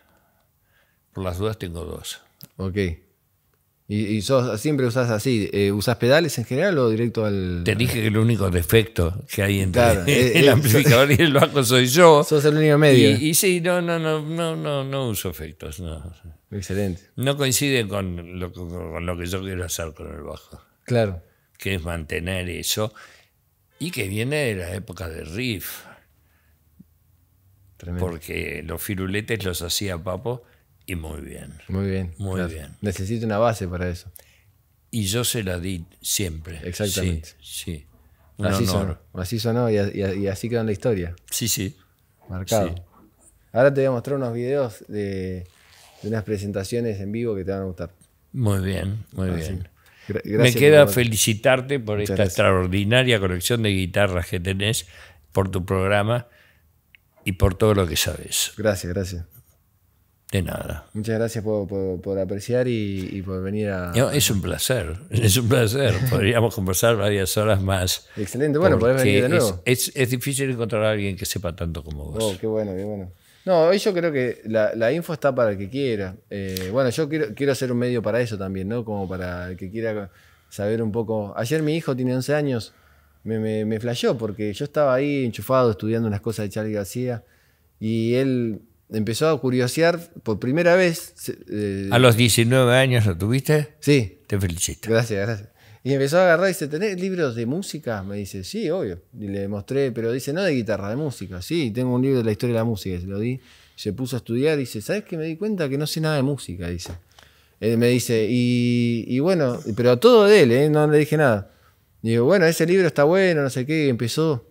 Por las dudas tengo dos. Ok. ¿Y, sos, siempre usas así? Eh, usas pedales en general o directo al...? Te dije que el único defecto que hay entre el, eh, eh, amplificador y el bajo soy yo. Sos el único medio. Y, sí, no, no, no, no, no, no uso efectos, Excelente. No coincide con lo, con lo que yo quiero hacer con el bajo. Claro. Que es mantener eso y que viene de la época de Riff. Tremendo. Porque los firuletes los hacía Papo muy bien. Muy bien. Muy bien. Necesito una base para eso. Y yo se la di siempre. Exactamente. Sí, así, Sonó, así sonó y, así quedó en la historia. Sí, sí. Marcado. Ahora te voy a mostrar unos videos de, unas presentaciones en vivo que te van a gustar. Muy bien, muy ah, bien. Me queda felicitarte por esta extraordinaria colección de guitarras que tenés, por tu programa y por todo lo que sabes. Gracias, gracias. De nada. Muchas gracias por, apreciar y, por venir a... es un placer, es un placer. Podríamos conversar varias horas más. Excelente, bueno, podés venir de nuevo. Es, difícil encontrar a alguien que sepa tanto como vos. Oh, qué bueno, qué bueno. No, yo creo que la, info está para el que quiera. Eh, bueno, yo quiero, hacer un medio para eso también, ¿no? Como para el que quiera saber un poco. Ayer mi hijo tiene 11 años, me, me, me porque yo estaba ahí enchufado estudiando unas cosas de Charlie García y él empezó a curiosear por primera vez. Eh, ¿A los 19 años lo tuviste? Sí. Te felicito. Gracias, gracias. Y empezó a agarrar y dice, ¿tenés libros de música? Me dice, sí, obvio. Y le mostré, pero dice, no de guitarra, de música. Sí, tengo un libro de la historia de la música. se lo di. Se puso a estudiar y dice, ¿sabes qué? Me di cuenta que no sé nada de música, dice. Eh, me dice, y, bueno, pero todo de él, ¿eh? no le dije nada. digo, bueno, ese libro está bueno, no sé qué, y empezó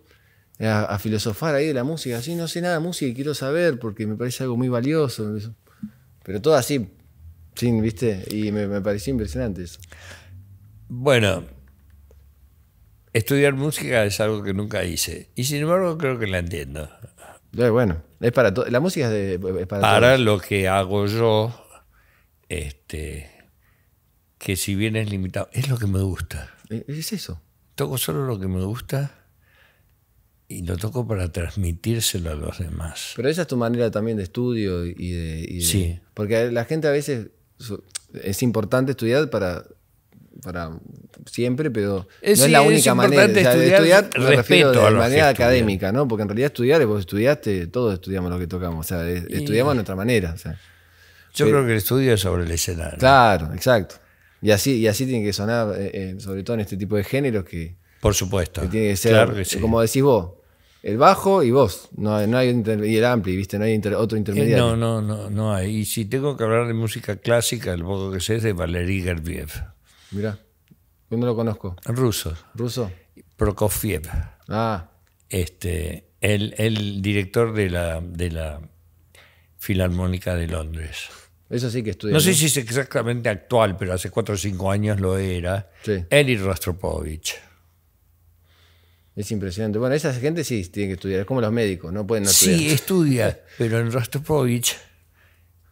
a, filosofar ahí de la música. Así no sé nada de música y quiero saber porque me parece algo muy valioso. Pero todo así, sin, ¿viste? Y me, me pareció impresionante eso. Bueno, estudiar música es algo que nunca hice. Y sin embargo, creo que la entiendo. Eh, bueno, es para la música es, de, para. lo que hago yo, este, que si bien es limitado, es lo que me gusta. Es eso. Toco solo lo que me gusta y lo toco para transmitírselo a los demás. Pero esa es tu manera también de estudio y de... sí. Porque la gente a veces es importante estudiar para, para siempre, pero no es la única manera. de estudiar, de manera académica, ¿no? Porque en realidad estudiar, vos estudiaste, todos estudiamos lo que tocamos, o sea, estudiamos de nuestra manera. Yo creo que el estudio es sobre el escenario. Claro, exacto. Y así, y así tiene que sonar, eh, eh, sobre todo en este tipo de géneros que... Por supuesto. tiene que ser, como decís vos, el bajo y vos. No, hay y el ampli, ¿viste? No hay otro eh, intermediario. no, no, no, no hay. Y si tengo que hablar de música clásica, el poco que sé es de Valery Gerviev. Mirá, yo no lo conozco. Ruso. Ruso. Prokofiev. Ah. Este, el, el director de la, de la Filarmónica de Londres. Eso sí que estudié. No, sé si es exactamente actual, pero hace cuatro o cinco años lo era. Sí. Eli Rostropovich. Es impresionante. Bueno, esa gente sí tiene que estudiar, es como los médicos, no pueden no estudiar. Sí, estudia, pero en Rostropovich,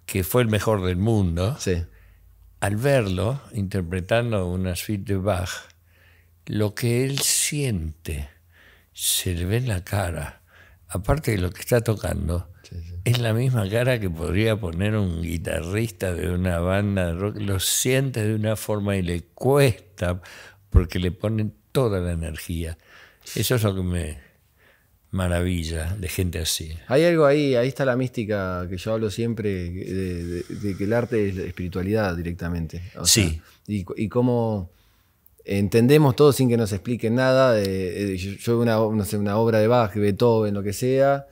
que fue el mejor del mundo, al verlo interpretando una suite de Bach, lo que él siente se le ve en la cara, aparte de lo que está tocando, es la misma cara que podría poner un guitarrista de una banda de rock, lo siente de una forma y le cuesta porque le ponen toda la energía eso es lo que me maravilla de gente así. Hay algo ahí, ahí está la mística que yo hablo siempre, de, que el arte es espiritualidad directamente. sí. y, cómo entendemos todo sin que nos expliquen nada. Eh, eh, yo, veo una, obra de Bach, Beethoven, lo que sea,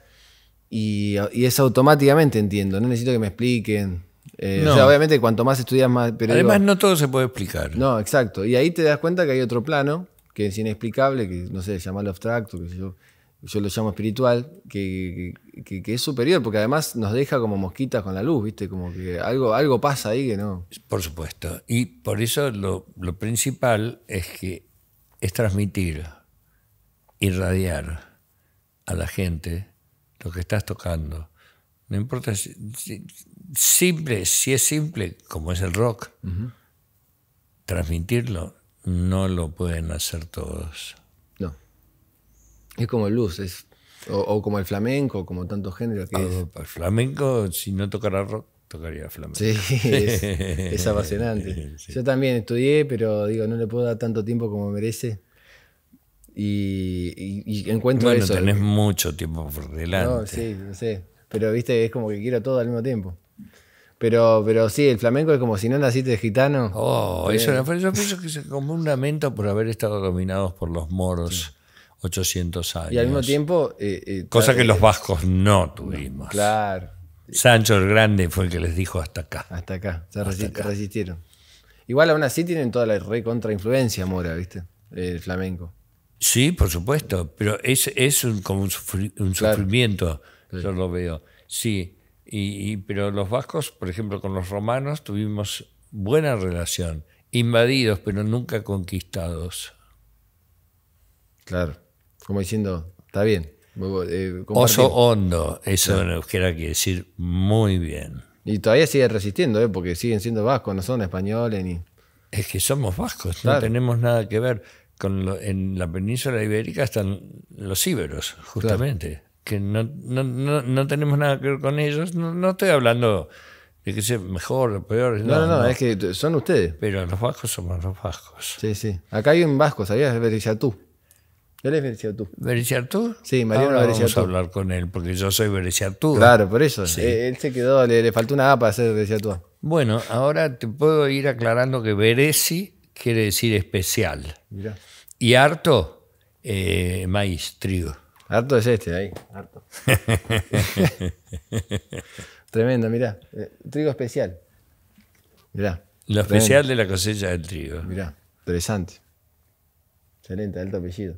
y, eso automáticamente entiendo, no necesito que me expliquen. Eh, obviamente cuanto más estudias más... Además no todo se puede explicar. No, exacto. Y ahí te das cuenta que hay otro plano que es inexplicable, que no sé, llamarlo abstracto, que yo, yo lo llamo espiritual, que, es superior, porque además nos deja como mosquitas con la luz, ¿viste? Como que algo, algo pasa ahí que no. Por supuesto, y por eso lo, principal es que es transmitir, irradiar a la gente lo que estás tocando. No importa si, simple, si es simple, como es el rock, transmitirlo no lo pueden hacer todos. No. Es como el luz, o, como el flamenco, como tantos géneros. Que ah, pues, El flamenco, si no tocara rock, tocaría flamenco. Sí, es, apasionante. Yo también estudié, pero digo, no le puedo dar tanto tiempo como merece. Y, y, encuentro bueno, tenés mucho tiempo por delante. No, sí, no sé. Pero viste, es como que quiero todo al mismo tiempo. Pero, pero sí, el flamenco es como si no naciste de gitano. Oh, eso, eh. yo pienso que es como un lamento por haber estado dominados por los moros. 800 años. Y al mismo tiempo... Eh, eh, Cosa que los vascos no tuvimos. claro. Sancho el Grande fue el que les dijo hasta acá. Hasta acá, se resistieron. Igual aún así tienen toda la re contra influencia mora, ¿viste? El flamenco. Sí, por supuesto, pero es, es como un, sufrimiento, yo lo veo. Sí, y, pero los vascos, por ejemplo, con los romanos tuvimos buena relación, invadidos, pero nunca conquistados. Claro, como diciendo, está bien. Eh, Oso hondo, eso claro. en euskera decir muy bien. Y todavía sigue resistiendo, ¿eh? porque siguen siendo vascos, no son españoles ni. Es que somos vascos, no tenemos nada que ver. Con en la península ibérica están los íberos, justamente que no, no, no, no tenemos nada que ver con ellos, no, estoy hablando de que sea mejor o peor. No, no, no, es que son ustedes. Pero los vascos somos los vascos. Sí, sí. Acá hay un vasco, ¿sabías? Bericiatú. Él es Bericiatú. ¿Bericiatú? Sí, Mariano Vamos a hablar con él, porque yo soy Bericiatú. Claro, por eso. Él se quedó, le, faltó una A para ser Bericiatú. Bueno, ahora te puedo ir aclarando que Bereci quiere decir especial. mira Y harto, eh, maíz, trigo. Harto es este ahí, harto. Tremendo, mirá. Eh, trigo especial. Mirá. Lo especial de la cosecha del trigo. Mirá, interesante. Excelente, alto apellido.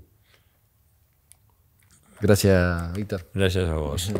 Gracias, Víctor. Gracias a vos.